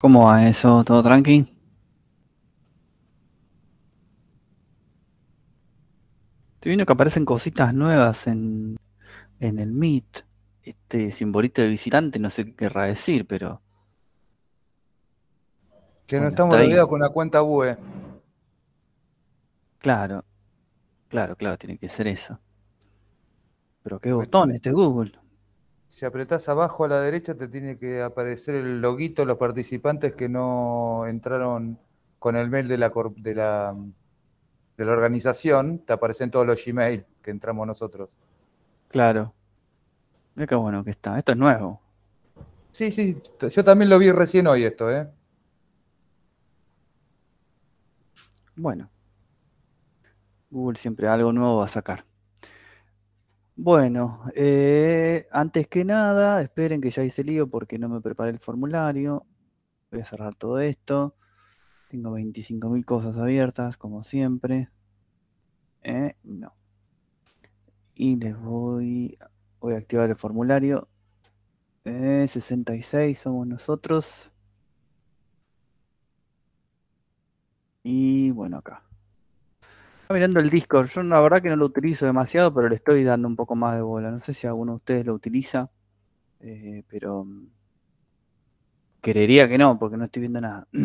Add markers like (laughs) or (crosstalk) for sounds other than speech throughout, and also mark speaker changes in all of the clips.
Speaker 1: ¿Cómo va eso? ¿Todo tranqui? Estoy viendo que aparecen cositas nuevas en, en el Meet. Este simbolito de visitante, no sé qué querrá decir, pero. Que no estamos olvidados con la cuenta web Claro, claro, claro, tiene que ser eso. Pero qué botón este Google si apretás abajo a la derecha te tiene que aparecer el loguito de los participantes que no entraron con el mail de la, de la, de la organización, te aparecen todos los Gmail que entramos nosotros. Claro. Mira qué bueno que está. Esto es nuevo. Sí, sí, yo también lo vi recién hoy esto, ¿eh? Bueno. Google siempre algo nuevo va a sacar. Bueno, eh, antes que nada, esperen que ya hice lío porque no me preparé el formulario. Voy a cerrar todo esto. Tengo 25.000 cosas abiertas, como siempre. Eh, no. Y les voy, voy a activar el formulario. 66 eh, somos nosotros. Y bueno, acá mirando el Discord. Yo la verdad que no lo utilizo demasiado, pero le estoy dando un poco más de bola. No sé si alguno de ustedes lo utiliza, eh, pero mm, creería que no, porque no estoy viendo nada. (clears throat)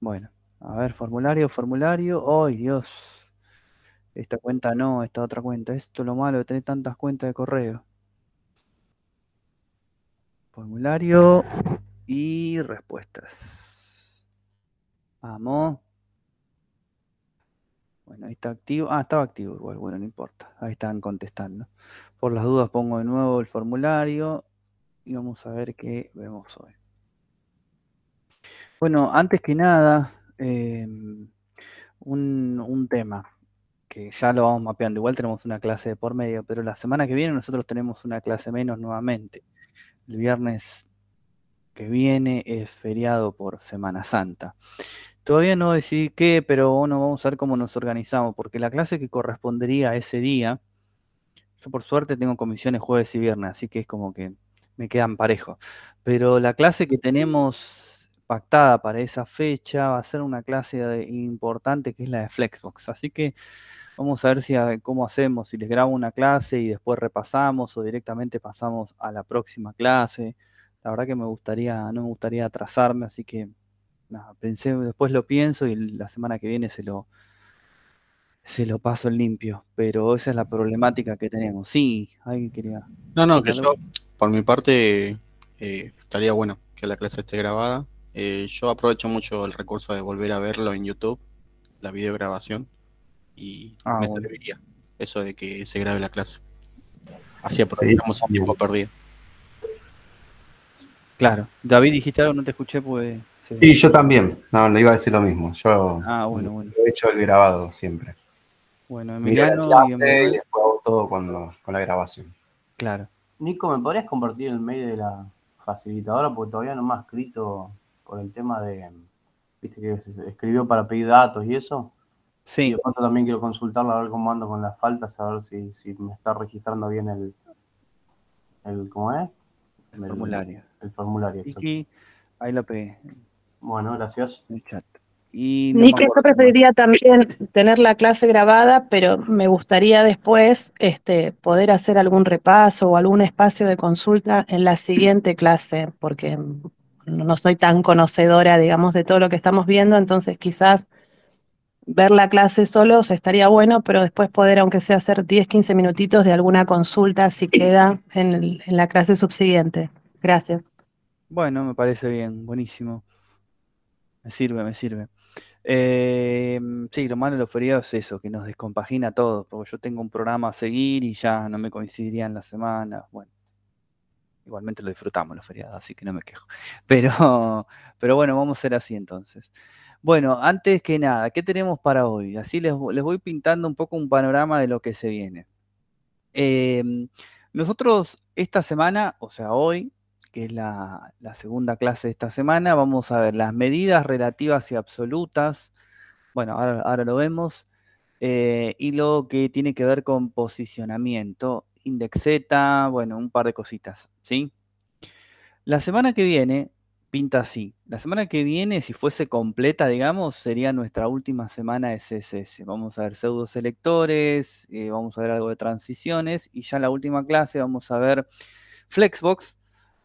Speaker 1: Bueno, a ver, formulario, formulario. ¡Ay, Dios! Esta cuenta no, esta otra cuenta. Esto es lo malo de tener tantas cuentas de correo. Formulario y respuestas. Vamos. Bueno, ahí está activo. Ah, estaba activo igual, bueno, no importa. Ahí están contestando. Por las dudas pongo de nuevo el formulario y vamos a ver qué vemos hoy. Bueno, antes que nada, em, un, tema que ya lo vamos mapeando. Igual tenemos una clase por medio, pero la semana que viene nosotros tenemos una clase menos nuevamente. El viernes que viene es feriado por Semana Santa. Todavía no decidí qué, pero bueno, vamos a ver cómo nos organizamos, porque la clase que correspondería a ese día, yo por suerte tengo comisiones jueves y viernes, así que es como que me quedan parejos. Pero la clase que tenemos pactada para esa fecha va a ser una clase importante que es la de Flexbox. Así que vamos a ver si ah, cómo hacemos, si les grabo una clase y después repasamos o directamente pasamos a la próxima clase. La verdad que me gustaría, no me gustaría atrasarme, así que pensé, después lo pienso y la semana que viene se lo, se lo paso limpio. Pero esa es la problemática que tenemos. Sí, alguien quería. No, no, que yo,
Speaker 2: por mi parte, eh, estaría bueno que la clase esté grabada. Eh, yo aprovecho mucho el recurso de volver a verlo en YouTube, la videograbación, y ah, me serviría eso de que se grabe la clase. Así aprovechamos el tiempo perdido.
Speaker 1: Claro. David, dijiste algo, no te escuché, pues. Sí, yo también.
Speaker 2: No, le iba a decir lo mismo. Yo ah, he hecho el grabado siempre.
Speaker 1: Bueno, Emiliano y,
Speaker 2: todo cuando, con la grabación. Claro. Nico, ¿me podrías compartir el mail de la facilitadora? Porque todavía no me ha escrito por el tema de. ¿Viste que escribió para pedir datos y eso? Sí. Y también quiero consultarlo a ver cómo ando con las faltas, a ver si, me está registrando bien el. el ¿Cómo es? El, formulario. El, formulario. Y aquí, ahí la pegué. Bueno, gracias. Y
Speaker 1: yo preferiría también tener la clase grabada, pero me gustaría después este, poder hacer algún repaso o algún espacio de consulta en la siguiente clase, porque no soy tan conocedora, digamos, de todo lo que estamos viendo, entonces quizás ver la clase solos estaría bueno, pero después poder, aunque sea hacer 10, 15 minutitos de alguna consulta si queda en la clase subsiguiente. Gracias. Bueno, me parece bien, buenísimo. Me sirve, me sirve. Em, sí, lo malo de los feriados es eso, que nos descompagina a todos. porque yo tengo un programa a seguir y ya no me coincidirían las semanas. Bueno, igualmente lo disfrutamos los feriados, así que no me quejo. (laughs) Pero, pero bueno, vamos a ser así entonces. Bueno, antes que nada, ¿qué tenemos para hoy? Así les, voy pintando un poco un panorama de lo que se viene. Em, nosotros esta semana, o sea, hoy, que es la, segunda clase de esta semana, vamos a ver las medidas relativas y absolutas. Bueno, ahora, lo vemos. Eh, y lo que tiene que ver con posicionamiento, indexeta, bueno, un par de cositas, ¿sí? La semana que viene pinta así. La semana que viene, si fuese completa, digamos, sería nuestra última semana de CSS. Vamos a ver pseudo selectores, eh, vamos a ver algo de transiciones y ya la última clase vamos a ver Flexbox,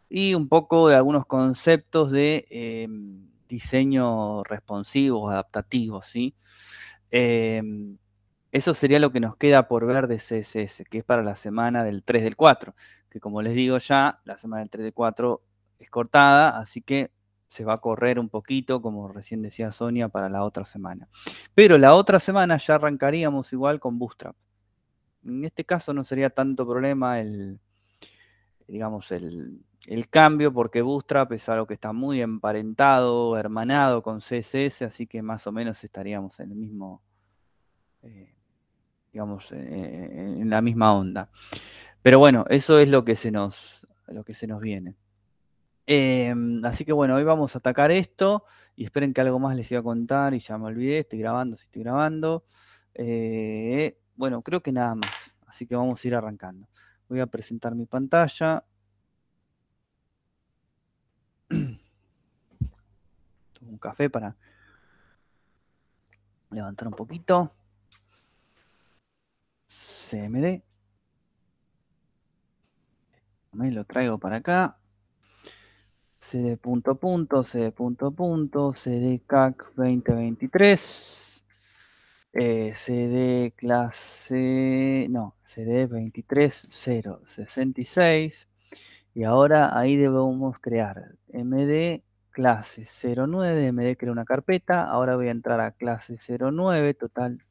Speaker 1: y un poco de algunos conceptos de em, diseño responsivo, adaptativo, ¿sí? Em, eso sería lo que nos queda por ver de CSS, que es para la semana del 3 del 4, que como les digo ya, la semana del 3 del 4 es cortada, así que se va a correr un poquito, como recién decía Sonia, para la otra semana. Pero la otra semana ya arrancaríamos igual con Bootstrap. En este caso no sería tanto problema el, digamos, el, cambio, porque Bootstrap es algo que está muy emparentado, hermanado con CSS, así que más o menos estaríamos en el mismo, eh, digamos, en la misma onda. Pero bueno, eso es lo que se nos, lo que se nos viene. Em, así que bueno, hoy vamos a atacar esto y esperen que algo más les iba a contar y ya me olvidé, estoy grabando, sí estoy grabando. Eh, bueno, creo que nada más, así que vamos a ir arrancando. Voy a presentar mi pantalla. (clears throat) un café para levantar un poquito. CMD. Me lo traigo para acá. CD punto punto, CD punto punto, CD CAC 2023. Eh, CD clase, no, CD 23066. Y ahora ahí debemos crear MD clase 09, MD crea una carpeta, ahora voy a entrar a clase 09, total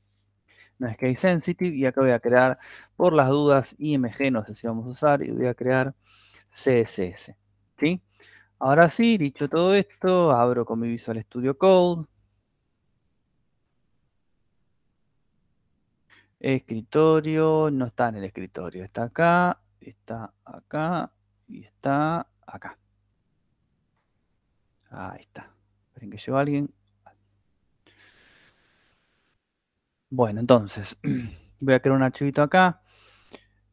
Speaker 1: no es que hay sensitive, y acá voy a crear, por las dudas, IMG, no sé si vamos a usar, y voy a crear CSS, ¿sí? Ahora sí, dicho todo esto, abro con mi Visual Studio Code, Escritorio, no está en el escritorio, está acá, está acá y está acá. Ahí está. Esperen que llegó alguien. Bueno, entonces, (clears throat) voy a crear un archivito acá.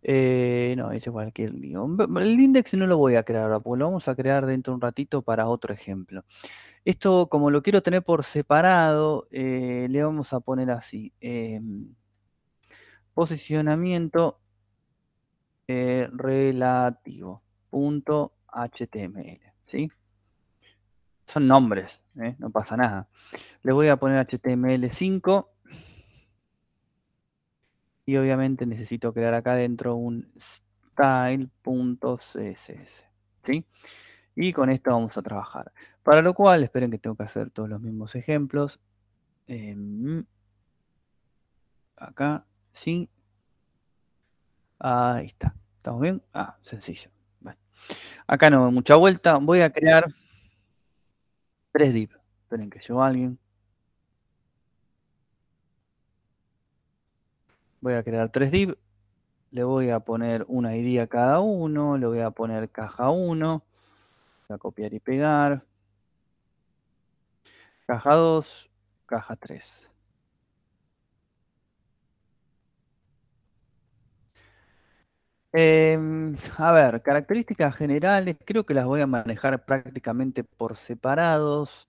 Speaker 1: Eh, no, ese cualquier lío. El index no lo voy a crear ahora, pues lo vamos a crear dentro de un ratito para otro ejemplo. Esto, como lo quiero tener por separado, eh, le vamos a poner así. Em, posicionamiento eh, relativo. Punto HTML. ¿sí? Son nombres, ¿eh? no pasa nada. Le voy a poner HTML5. Y obviamente necesito crear acá dentro un style.css. ¿sí? Y con esto vamos a trabajar. Para lo cual, esperen que tengo que hacer todos los mismos ejemplos. Em, acá sí ah, Ahí está. ¿Estamos bien? Ah, sencillo. Acá no mucha vuelta. Voy a crear 3 div. Esperen que llegó alguien. Voy a crear 3 div. Le voy a poner una ID a cada uno. Le voy a poner caja 1. Voy a copiar y pegar. Caja 2, caja 3. Em, a ver, características generales, creo que las voy a manejar prácticamente por separados.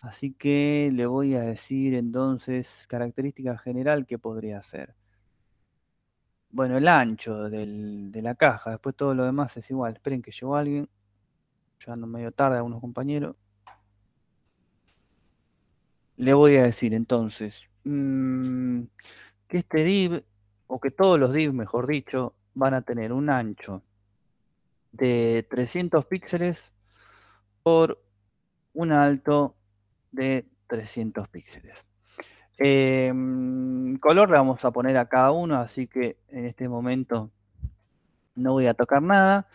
Speaker 1: Así que le voy a decir entonces características general que podría ser. Bueno, el ancho de la caja, después todo lo demás es igual. Esperen que llegó alguien. Ya no medio tarde a algunos compañeros. Le voy a decir entonces mm, que este div, o que todos los div, mejor dicho, van a tener un ancho de 300 píxeles por un alto de 300 píxeles. Em, color le vamos a poner a cada uno, así que en este momento no voy a tocar nada.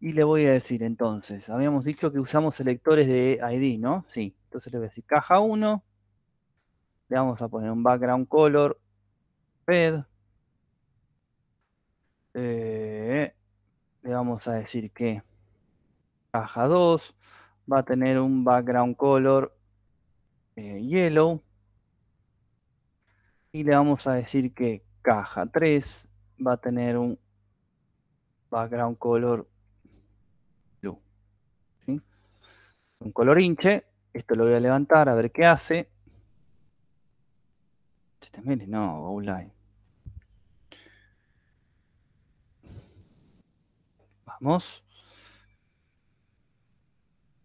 Speaker 1: Y le voy a decir entonces, habíamos dicho que usamos selectores de ID, ¿no? Sí, entonces le voy a decir caja 1, le vamos a poner un background color red, eh, le vamos a decir que caja 2 va a tener un background color eh, yellow y le vamos a decir que caja 3 va a tener un background color blue. Un color hinche. Esto lo voy a levantar a ver qué hace. Este no, outline.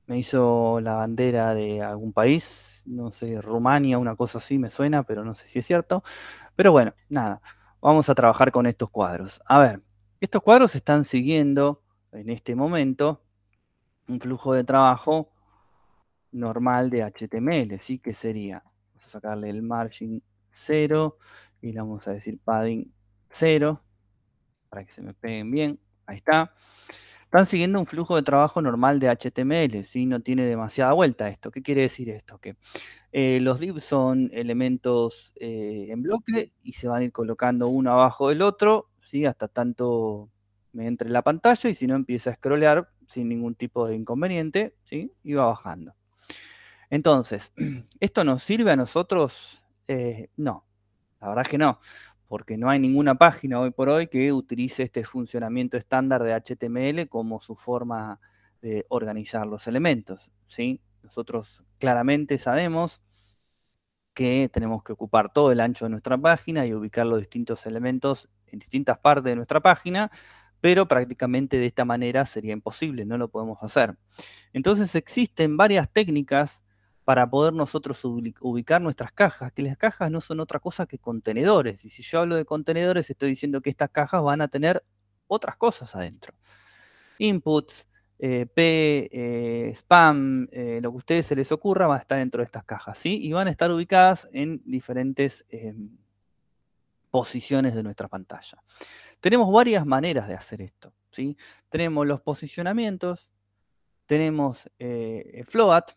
Speaker 1: Me hizo la bandera de algún país, no sé, Rumania, una cosa así me suena, pero no sé si es cierto. Pero bueno, nada, vamos a trabajar con estos cuadros. A ver, estos cuadros están siguiendo en este momento un flujo de trabajo normal de HTML, ¿sí? Que sería, vamos a sacarle el margin 0 y le vamos a decir padding 0 para que se me peguen bien. Ahí está. Están siguiendo un flujo de trabajo normal de HTML, ¿sí? no tiene demasiada vuelta esto. ¿Qué quiere decir esto? Que eh, los divs son elementos eh, en bloque y se van a ir colocando uno abajo del otro, ¿sí? hasta tanto me entre la pantalla y si no empieza a scrollear sin ningún tipo de inconveniente ¿sí? y va bajando. Entonces, (clears throat) ¿esto nos sirve a nosotros? Eh, no, la verdad es que no, porque no hay ninguna página hoy por hoy que utilice este funcionamiento estándar de HTML como su forma de organizar los elementos. ¿sí? Nosotros claramente sabemos que tenemos que ocupar todo el ancho de nuestra página y ubicar los distintos elementos en distintas partes de nuestra página, pero prácticamente de esta manera sería imposible, no lo podemos hacer. Entonces existen varias técnicas para poder nosotros ubicar nuestras cajas, que las cajas no son otra cosa que contenedores. Y si yo hablo de contenedores, estoy diciendo que estas cajas van a tener otras cosas adentro. Inputs, eh, P, eh, spam, eh, lo que a ustedes se les ocurra va a estar dentro de estas cajas, ¿sí? Y van a estar ubicadas en diferentes em, posiciones de nuestra pantalla. Tenemos varias maneras de hacer esto, ¿sí? Tenemos los posicionamientos, tenemos FLOAT,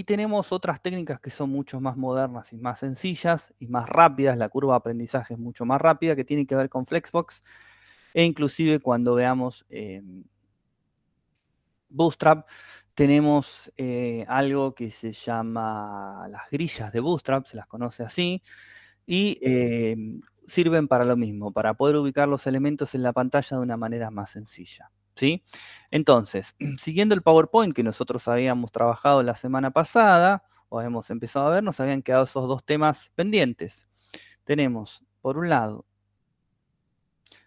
Speaker 1: y tenemos otras técnicas que son mucho más modernas y más sencillas y más rápidas. La curva de aprendizaje es mucho más rápida, que tiene que ver con Flexbox. E inclusive cuando veamos em, Bootstrap, tenemos eh, algo que se llama las grillas de Bootstrap, se las conoce así. Y em, sirven para lo mismo, para poder ubicar los elementos en la pantalla de una manera más sencilla. ¿sí? Entonces, (clears throat) siguiendo el PowerPoint que nosotros habíamos trabajado la semana pasada, o hemos empezado a ver, nos habían quedado esos dos temas pendientes. Tenemos, por un lado,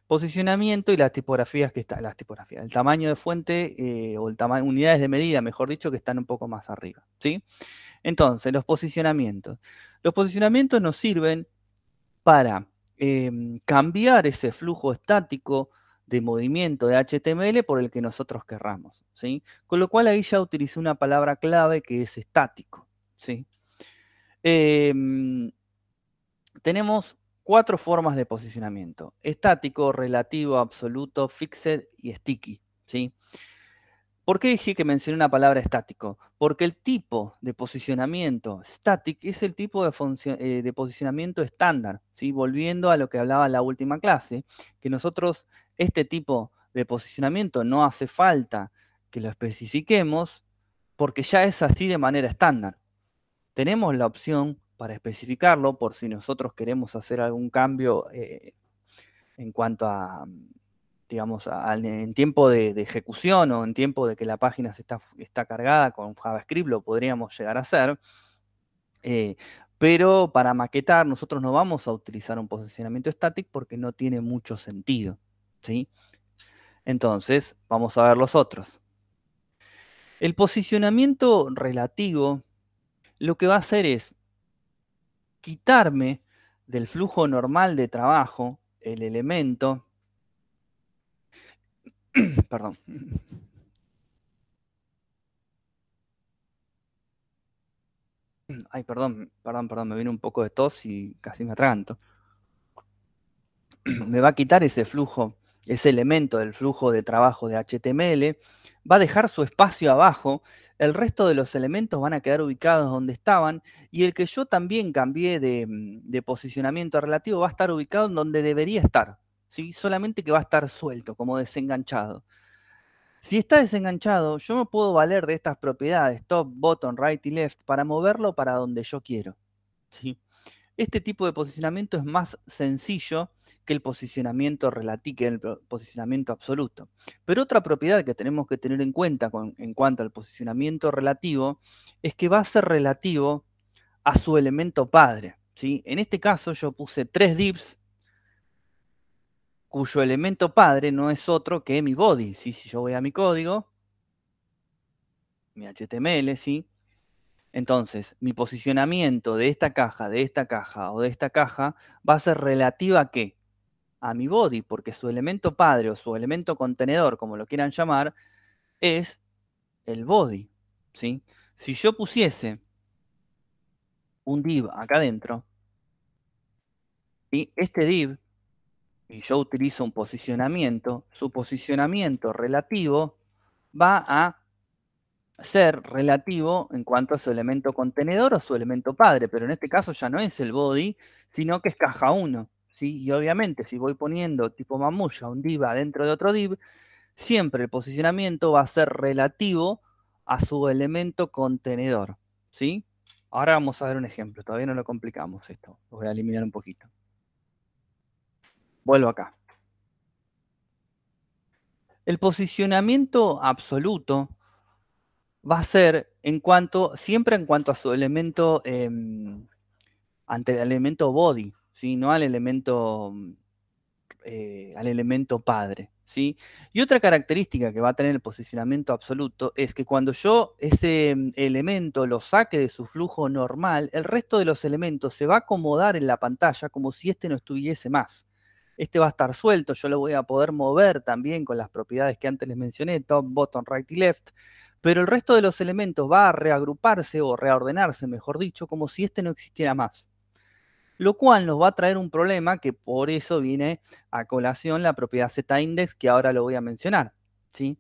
Speaker 1: posicionamiento y las tipografías que están, las tipografías, el tamaño de fuente eh, o el unidades de medida, mejor dicho, que están un poco más arriba, ¿sí? Entonces, los posicionamientos. Los posicionamientos nos sirven para em, cambiar ese flujo estático de movimiento de HTML por el que nosotros querramos. ¿sí? Con lo cual ahí ya utilicé una palabra clave que es estático. ¿sí? Em, tenemos cuatro formas de posicionamiento. Estático, relativo, absoluto, fixed y sticky. ¿sí? ¿Por qué dije que mencioné una palabra estático? Porque el tipo de posicionamiento static es el tipo de, eh, de posicionamiento estándar. ¿sí? Volviendo a lo que hablaba en la última clase, que nosotros este tipo de posicionamiento no hace falta que lo especifiquemos porque ya es así de manera estándar. Tenemos la opción para especificarlo por si nosotros queremos hacer algún cambio eh, en cuanto a, digamos, en tiempo de, ejecución o en tiempo de que la página está, cargada con JavaScript, lo podríamos llegar a hacer. Eh, pero para maquetar nosotros no vamos a utilizar un posicionamiento estático porque no tiene mucho sentido. ¿sí? Entonces, vamos a ver los otros. El posicionamiento relativo lo que va a hacer es quitarme del flujo normal de trabajo el elemento, (clears throat) perdón, (clears throat) Ay, perdón, perdón, perdón, me viene un poco de tos y casi me atraganto. (clears throat) Me va a quitar ese flujo ese elemento del flujo de trabajo de HTML, va a dejar su espacio abajo, el resto de los elementos van a quedar ubicados donde estaban y el que yo también cambié mm, de, posicionamiento relativo va a estar ubicado en donde debería estar, ¿sí? solamente que va a estar suelto, como desenganchado. Si está desenganchado, yo me puedo valer de estas propiedades, top, bottom, right y left, para moverlo para donde yo quiero. ¿sí? Este tipo de posicionamiento es más sencillo que el posicionamiento relativo que el posicionamiento absoluto. Pero otra propiedad que tenemos que tener en cuenta en cuanto al posicionamiento relativo es que va a ser relativo a su elemento padre. En este caso yo puse tres divs cuyo elemento padre no es otro que mi body. ¿sí? Si yo voy a mi código, mi HTML, ¿sí? Entonces, mi posicionamiento de esta caja, de esta caja o de esta caja va a ser relativa a qué? a mi body, porque su elemento padre o su elemento contenedor, como lo quieran llamar, es el body. Si yo pusiese un div acá adentro, y este div, y yo utilizo un posicionamiento, su posicionamiento relativo va a ser relativo en cuanto a su elemento contenedor o su elemento padre, pero en este caso ya no es el body, sino que es caja 1. Y obviamente si voy poniendo tipo mamulla un div dentro de otro div, siempre el posicionamiento va a ser relativo a su elemento contenedor, ¿sí? Ahora vamos a ver un ejemplo, todavía no lo complicamos esto, lo voy a eliminar un poquito. Vuelvo acá. El posicionamiento absoluto va a ser en cuanto, siempre en cuanto a su elemento, em, ante el elemento body, ¿sí? no al elemento, mm, eh, al elemento padre. ¿sí? Y otra característica que va a tener el posicionamiento absoluto es que cuando yo ese mm, elemento lo saque de su flujo normal, el resto de los elementos se va a acomodar en la pantalla como si este no estuviese más. Este va a estar suelto, yo lo voy a poder mover también con las propiedades que antes les mencioné, top, bottom, right y left, pero el resto de los elementos va a reagruparse o reordenarse, mejor dicho, como si este no existiera más lo cual nos va a traer un problema que por eso viene a colación la propiedad Z-index que ahora lo voy a mencionar. ¿sí?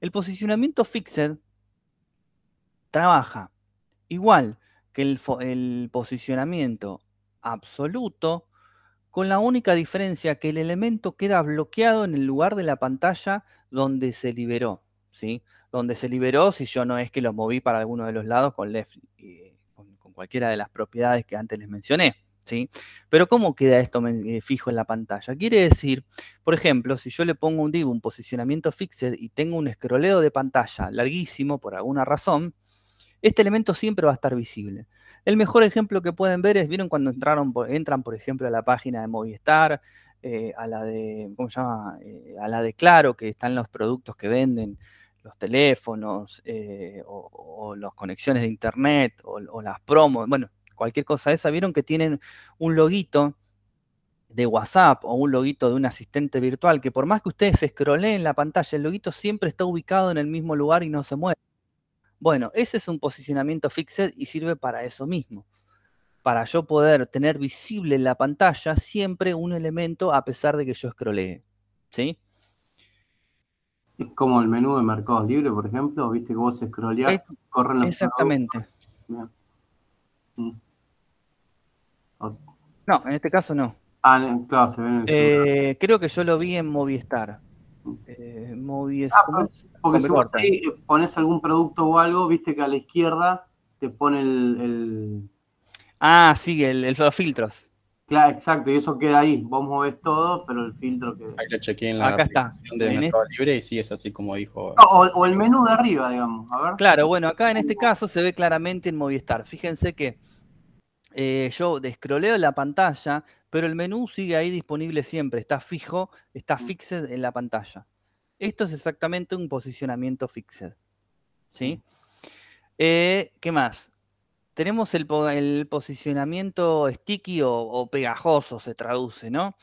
Speaker 1: El posicionamiento fixed trabaja igual que el, posicionamiento absoluto con la única diferencia que el elemento queda bloqueado en el lugar de la pantalla donde se liberó, ¿sí? Donde se liberó, si yo no es que los moví para alguno de los lados con left y, cualquiera de las propiedades que antes les mencioné. ¿Sí? Pero ¿cómo queda esto eh, fijo en la pantalla? Quiere decir, por ejemplo, si yo le pongo un div, un posicionamiento fixed y tengo un escroleo de pantalla larguísimo por alguna razón, este elemento siempre va a estar visible. El mejor ejemplo que pueden ver es, ¿vieron cuando entraron, entran, por ejemplo, a la página de Movistar, eh, a la de, ¿cómo se llama? Eh, a la de Claro, que están los productos que venden los teléfonos eh, o, las conexiones de internet o, las promos, bueno, cualquier cosa de esa, vieron que tienen un loguito de WhatsApp o un loguito de un asistente virtual que por más que ustedes scrolleen la pantalla, el loguito siempre está ubicado en el mismo lugar y no se mueve. Bueno, ese es un posicionamiento fixed y sirve para eso mismo. Para yo poder tener visible en la pantalla siempre un elemento a pesar de que yo scrollee. ¿Sí?
Speaker 2: Es como el menú de Mercados Libre, por ejemplo, viste que vos scrolleás, corren los Exactamente.
Speaker 1: Mm. No, en este caso no.
Speaker 2: Ah, claro, se ven en el eh,
Speaker 1: Creo que yo lo vi en Movistar.
Speaker 2: Mm. Eh, Movistar ah, porque si eh, pones algún producto o algo, viste que a la izquierda te pone el.
Speaker 1: Ah, sí, el, el, los filtros.
Speaker 2: Claro, exacto, y eso queda ahí. Vos movés todo, pero el filtro que. Ahí acá está. de este y sí es así como dijo.
Speaker 1: o, el menú de arriba, digamos. Claro, bueno, acá en este caso se ve claramente en Movistar. Fíjense que eh, yo descroleo la pantalla, pero el menú sigue ahí disponible siempre. Está fijo, está mm. fixed en la pantalla. Esto es exactamente un posicionamiento fixed. ¿Sí? Mm. Eh, ¿Qué más? tenemos el, posicionamiento sticky o, pegajoso, se traduce, ¿no?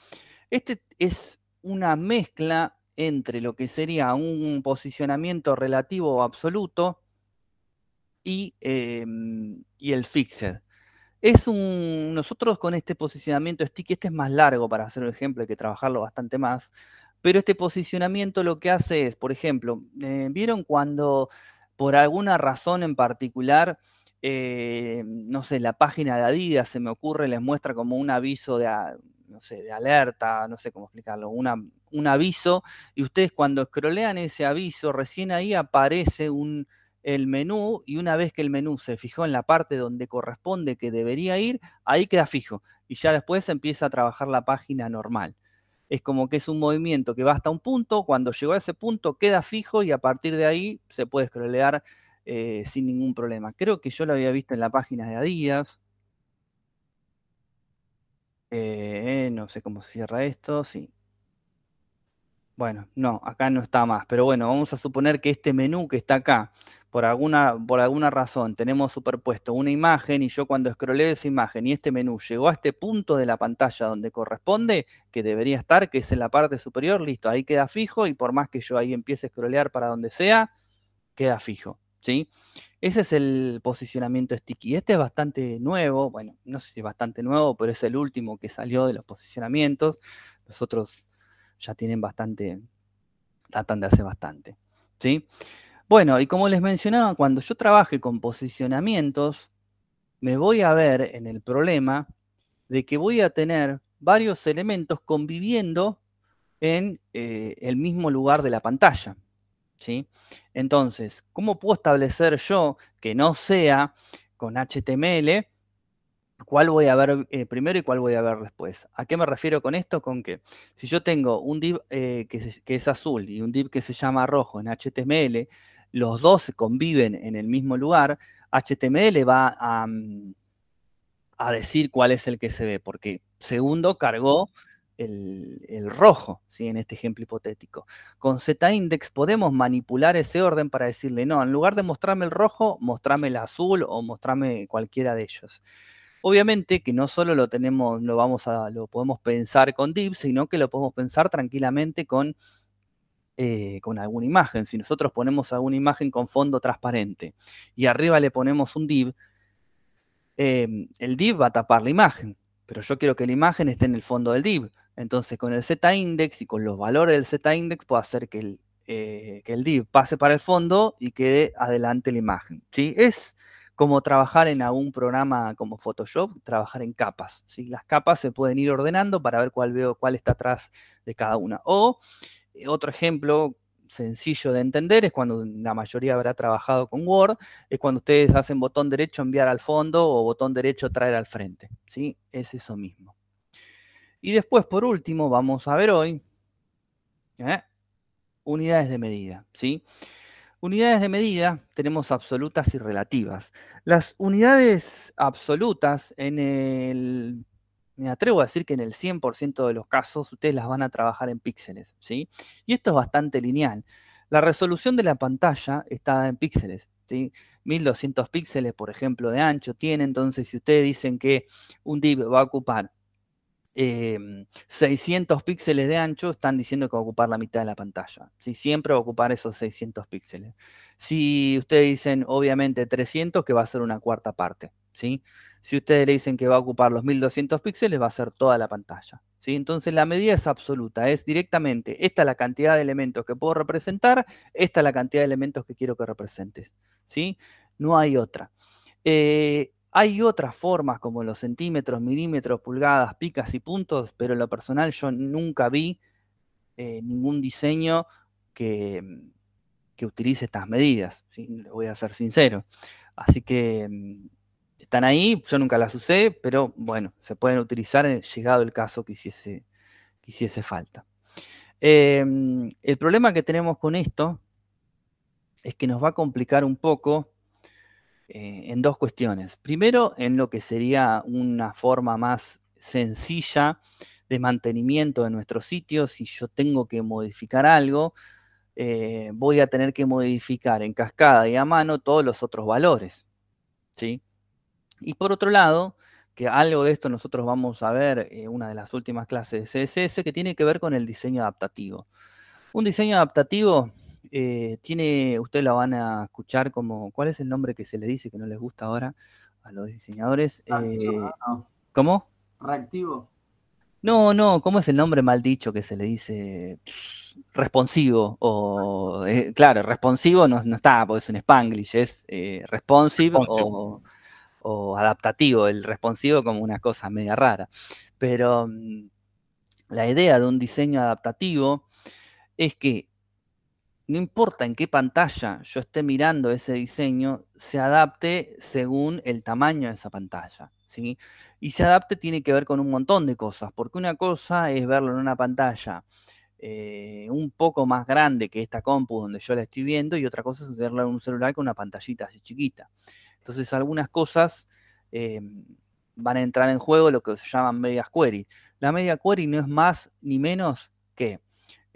Speaker 1: Este es una mezcla entre lo que sería un posicionamiento relativo o absoluto em, y, el fixed. Es un, nosotros con este posicionamiento sticky, este es más largo para hacer un ejemplo, hay que trabajarlo bastante más, pero este posicionamiento lo que hace es, por ejemplo, eh, ¿vieron cuando por alguna razón en particular eh, no sé, la página de Adidas se me ocurre, les muestra como un aviso de, de alerta, no sé cómo explicarlo, un aviso, y ustedes cuando scrollean ese aviso, recién ahí aparece un, el menú y una vez que el menú se fijó en la parte donde corresponde que debería ir, ahí queda fijo y ya después empieza a trabajar la página normal. Es como que es un movimiento que va hasta un punto, cuando llegó a ese punto queda fijo y a partir de ahí se puede scrollear eh, sin ningún problema. Creo que yo lo había visto en la página de Adidas. Eh, no sé cómo se cierra esto, sí. Bueno, no, acá no está más, pero bueno, vamos a suponer que este menú que está acá, por alguna, por alguna razón, tenemos superpuesto una imagen y yo cuando escroleo esa imagen y este menú llegó a este punto de la pantalla donde corresponde, que debería estar, que es en la parte superior, listo, ahí queda fijo y por más que yo ahí empiece a escrolear para donde sea, queda fijo. Ese es el posicionamiento sticky. Este es bastante nuevo, bueno, no sé si es bastante nuevo, pero es el último que salió de los posicionamientos. Los otros ya tienen bastante, tratan de hacer bastante, ¿sí? Bueno, y como les mencionaba, cuando yo trabaje con posicionamientos, me voy a ver en el problema de que voy a tener varios elementos conviviendo en eh, el mismo lugar de la pantalla. ¿sí? Entonces, ¿cómo puedo establecer yo que no sea con HTML cuál voy a ver eh, primero y cuál voy a ver después? ¿A qué me refiero con esto? Con que si yo tengo un div eh, que, es azul y un div que se llama rojo en HTML, los dos conviven en el mismo lugar, HTML va a, mm, a decir cuál es el que se ve, porque segundo cargó el, rojo, en este ejemplo hipotético. Con Z-index podemos manipular ese orden para decirle, no, en lugar de mostrarme el rojo, mostrarme el azul o mostrarme cualquiera de ellos. Obviamente que no solo lo tenemos, lo vamos a, lo podemos pensar con div, sino que lo podemos pensar tranquilamente con, eh, con alguna imagen. Si nosotros ponemos alguna imagen con fondo transparente y arriba le ponemos un div, em, el div va a tapar la imagen, pero yo quiero que la imagen esté en el fondo del div entonces, con el Z-index y con los valores del Z-index puedo hacer que el, eh, div pase para el fondo y quede adelante la imagen. ¿sí? Es como trabajar en algún programa como Photoshop, trabajar en capas. ¿sí? Las capas se pueden ir ordenando para ver cuál veo, cuál está atrás de cada una. O eh, otro ejemplo sencillo de entender, es cuando la mayoría habrá trabajado con Word, es cuando ustedes hacen botón derecho enviar al fondo o botón derecho traer al frente. ¿sí? Es eso mismo. Y después, por último, vamos a ver hoy ¿eh? unidades de medida. ¿sí? Unidades de medida tenemos absolutas y relativas. Las unidades absolutas en Me atrevo a decir que en el 100% de los casos ustedes las van a trabajar en píxeles, ¿sí? Y esto es bastante lineal. La resolución de la pantalla está en píxeles, ¿sí? 1200 píxeles, por ejemplo, de ancho tiene, entonces si ustedes dicen que un div va a ocupar 600 em, píxeles de ancho, están diciendo que va a ocupar la mitad de la pantalla. Siempre va a ocupar esos 600 píxeles. Si ustedes dicen, obviamente, 300, que va a ser una cuarta parte. ¿sí? Si ustedes le dicen que va a ocupar los 1200 píxeles, va a ser toda la pantalla. ¿sí? Entonces la medida es absoluta, es directamente, esta es la cantidad de elementos que puedo representar, esta es la cantidad de elementos que quiero que representes. ¿sí? No hay otra. Eh, hay otras formas como los centímetros, milímetros, pulgadas, picas y puntos, pero en lo personal yo nunca vi eh, ningún diseño mm, que, utilice estas medidas, ¿sí? voy a ser sincero. Así que mm, están ahí, yo nunca las usé, pero bueno, se pueden utilizar en eh, llegado el caso que hiciese, falta. Em, el problema que tenemos con esto es que nos va a complicar un poco eh, en dos cuestiones. Primero, en lo que sería una forma más sencilla de mantenimiento de nuestro sitio. Si yo tengo que modificar algo, eh, voy a tener que modificar en cascada y a mano todos los otros valores. ¿sí? Y por otro lado, que algo de esto nosotros vamos a ver en una de las últimas clases de CSS, que tiene que ver con el diseño adaptativo. Un diseño adaptativo eh, tiene, ustedes la van a escuchar como, ¿cuál es el nombre que se le dice que no les gusta ahora a los diseñadores? Eh, ¿Cómo?
Speaker 2: Reactivo.
Speaker 1: No, no, ¿cómo es el nombre mal dicho que se le dice? Responsivo, o eh, claro, responsivo no, está, porque es un spanglish, es responsive, O, adaptativo, el responsivo como una cosa media rara. Pero mm, la idea de un diseño adaptativo es que no importa en qué pantalla yo esté mirando ese diseño, se adapte según el tamaño de esa pantalla. ¿sí? Y se adapte tiene que ver con un montón de cosas, porque una cosa es verlo en una pantalla eh, un poco más grande que esta compu donde yo la estoy viendo, y otra cosa es verlo en un celular con una pantallita así chiquita. Entonces algunas cosas eh, van a entrar en juego lo que se llaman media query. La media query no es más ni menos que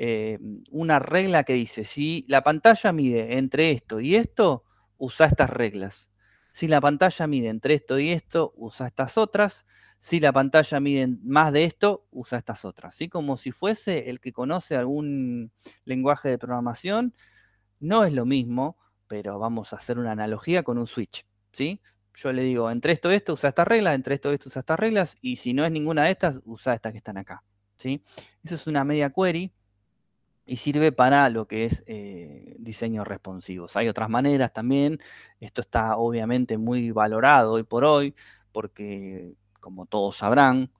Speaker 1: eh, una regla que dice, si la pantalla mide entre esto y esto, usa estas reglas. Si la pantalla mide entre esto y esto, usa estas otras. Si la pantalla mide más de esto, usa estas otras. Así como si fuese el que conoce algún lenguaje de programación, no es lo mismo, pero vamos a hacer una analogía con un switch. ¿sí? Yo le digo, entre esto y esto, usa estas reglas, entre esto y esto, usa estas reglas, y si no es ninguna de estas, usa estas que están acá. ¿sí? Eso es una media query y sirve para lo que es eh, diseño responsivo. Hay otras maneras también, esto está obviamente muy valorado hoy por hoy, porque como todos sabrán,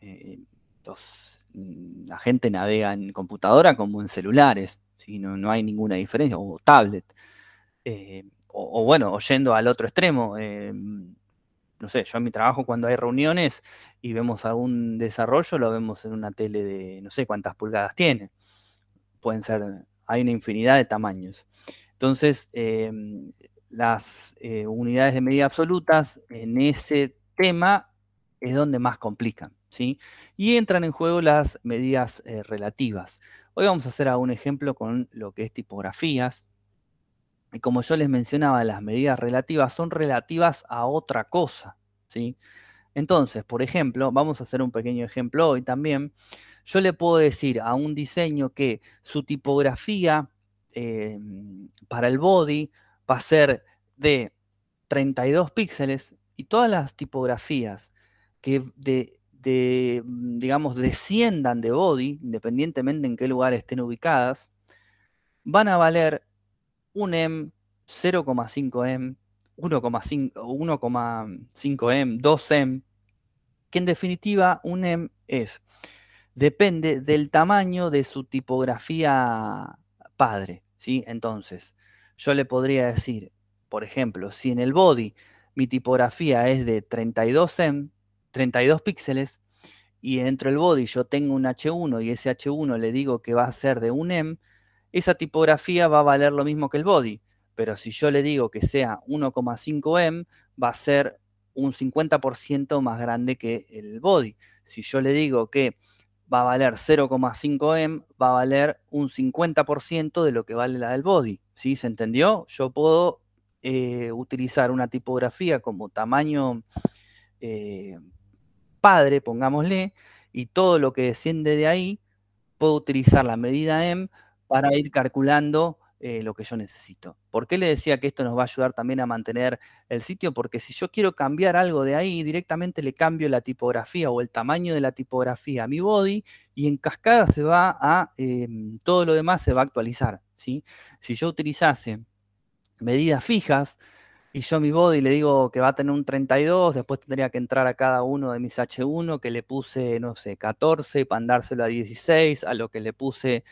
Speaker 1: eh, mm, la gente navega en computadora como en celulares, ¿sí? no, hay ninguna diferencia, o tablet, eh, o, o, bueno, oyendo al otro extremo. no sé, yo en mi trabajo cuando hay reuniones y vemos algún desarrollo, lo vemos en una tele de no sé cuántas pulgadas tiene pueden ser, hay una infinidad de tamaños. Entonces, em, las eh, unidades de medida absolutas en ese tema es donde más complican, ¿sí? Y entran en juego las medidas eh, relativas. Hoy vamos a hacer un ejemplo con lo que es tipografías. Y como yo les mencionaba, las medidas relativas son relativas a otra cosa, ¿sí? Entonces, por ejemplo, vamos a hacer un pequeño ejemplo hoy también. Yo le puedo decir a un diseño que su tipografía em, para el body va a ser de 32 píxeles y todas las tipografías que digamos, desciendan de body, independientemente en qué lugar estén ubicadas, van a valer un M, 0,5M, 1,5M, 2M, que en definitiva un M es depende del tamaño de su tipografía padre. ¿sí? Entonces, yo le podría decir, por ejemplo, si en el body mi tipografía es de 32, m, 32 píxeles y dentro del body yo tengo un H1 y ese H1 le digo que va a ser de un M, esa tipografía va a valer lo mismo que el body. Pero si yo le digo que sea 1,5 M, va a ser un 50% más grande que el body. Si yo le digo que va a valer 0,5 M, va a valer un 50% de lo que vale la del body. ¿Sí? ¿Se entendió? Yo puedo eh, utilizar una tipografía como tamaño eh, padre, pongámosle, y todo lo que desciende de ahí, puedo utilizar la medida M para ir calculando eh, lo que yo necesito. ¿Por qué le decía que esto nos va a ayudar también a mantener el sitio? Porque si yo quiero cambiar algo de ahí, directamente le cambio la tipografía o el tamaño de la tipografía a mi body y en cascada se va a, em, todo lo demás se va a actualizar. ¿sí? Si yo utilizase medidas fijas y yo a mi body le digo que va a tener un 32, después tendría que entrar a cada uno de mis H1 que le puse, no sé, 14 para andárselo a 16, a lo que le puse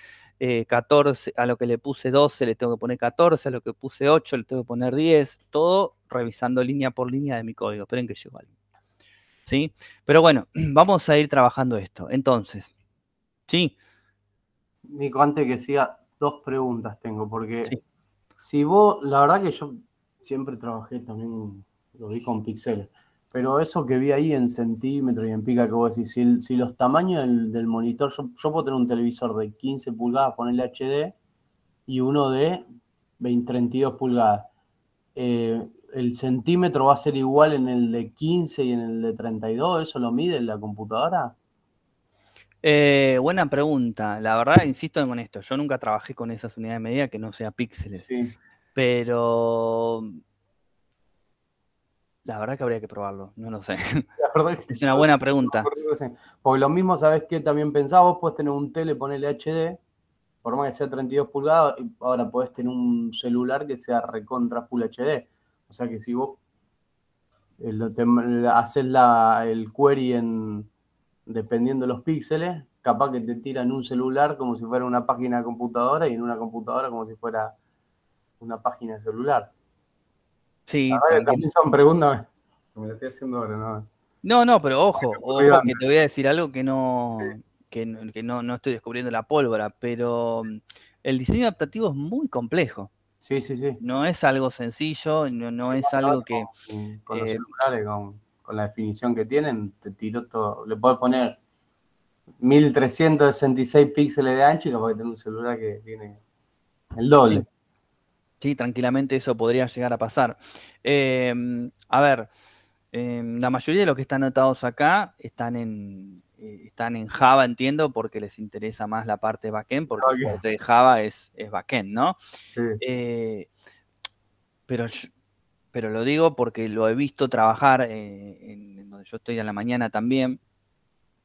Speaker 1: 14, eh, a lo que le puse 12 le tengo que poner 14, a lo que puse 8 le tengo que poner 10, todo revisando línea por línea de mi código. Esperen que llegó algo. ¿Sí? Pero bueno, (clears throat) vamos a ir trabajando esto. Entonces, ¿sí? Nico, antes que siga, dos preguntas tengo, porque si vos,
Speaker 2: la verdad que yo siempre trabajé también, lo vi con pixeles pero eso que vi ahí en centímetro y en pica que vos decís, si, los tamaños del, monitor, yo, puedo tener un televisor de 15 pulgadas, el HD, y uno de 32 pulgadas. Eh, el centímetro va a ser igual en el de 15 y en el de 32, ¿eso lo mide la computadora?
Speaker 1: Eh, buena pregunta. La verdad, insisto en esto, yo nunca trabajé con esas unidades de medida que no sea píxeles. Pero la verdad que habría que probarlo, no lo sé.
Speaker 2: (laughs) es una buena pregunta. Porque lo mismo, ¿sabes qué? También pensaba, vos podés tener un tele, ponele HD, por más que sea 32 pulgadas, y ahora podés tener un celular que sea recontra Full HD. O sea que si vos eh, haces el query en, dependiendo de los píxeles, capaz que te tiran un celular como si fuera una página de computadora y en una computadora como si fuera una página de celular. Sí. también son preguntas.
Speaker 1: Me lo estoy haciendo ahora, ¿no? No, no, pero ojo, ojo que te voy a decir algo que no, que no, no, estoy descubriendo la pólvora, pero mm, el diseño adaptativo es muy complejo. Sí, sí, sí. No es algo sencillo, no, es algo que. Con, los eh, celulares, con, la definición
Speaker 2: que tienen, te tiro todo. Le puedes poner 1366 píxeles de ancho y no puedes tener un celular que tiene
Speaker 1: el doble. Sí, tranquilamente eso podría llegar a pasar. Em, a ver, em, la mayoría de los que están anotados acá están en, eh, están en Java, entiendo, porque les interesa más la parte backend, porque la parte de Java es, backend, ¿no? Sí. Eh, pero, pero lo digo porque lo he visto trabajar eh, en, donde yo estoy a la mañana también,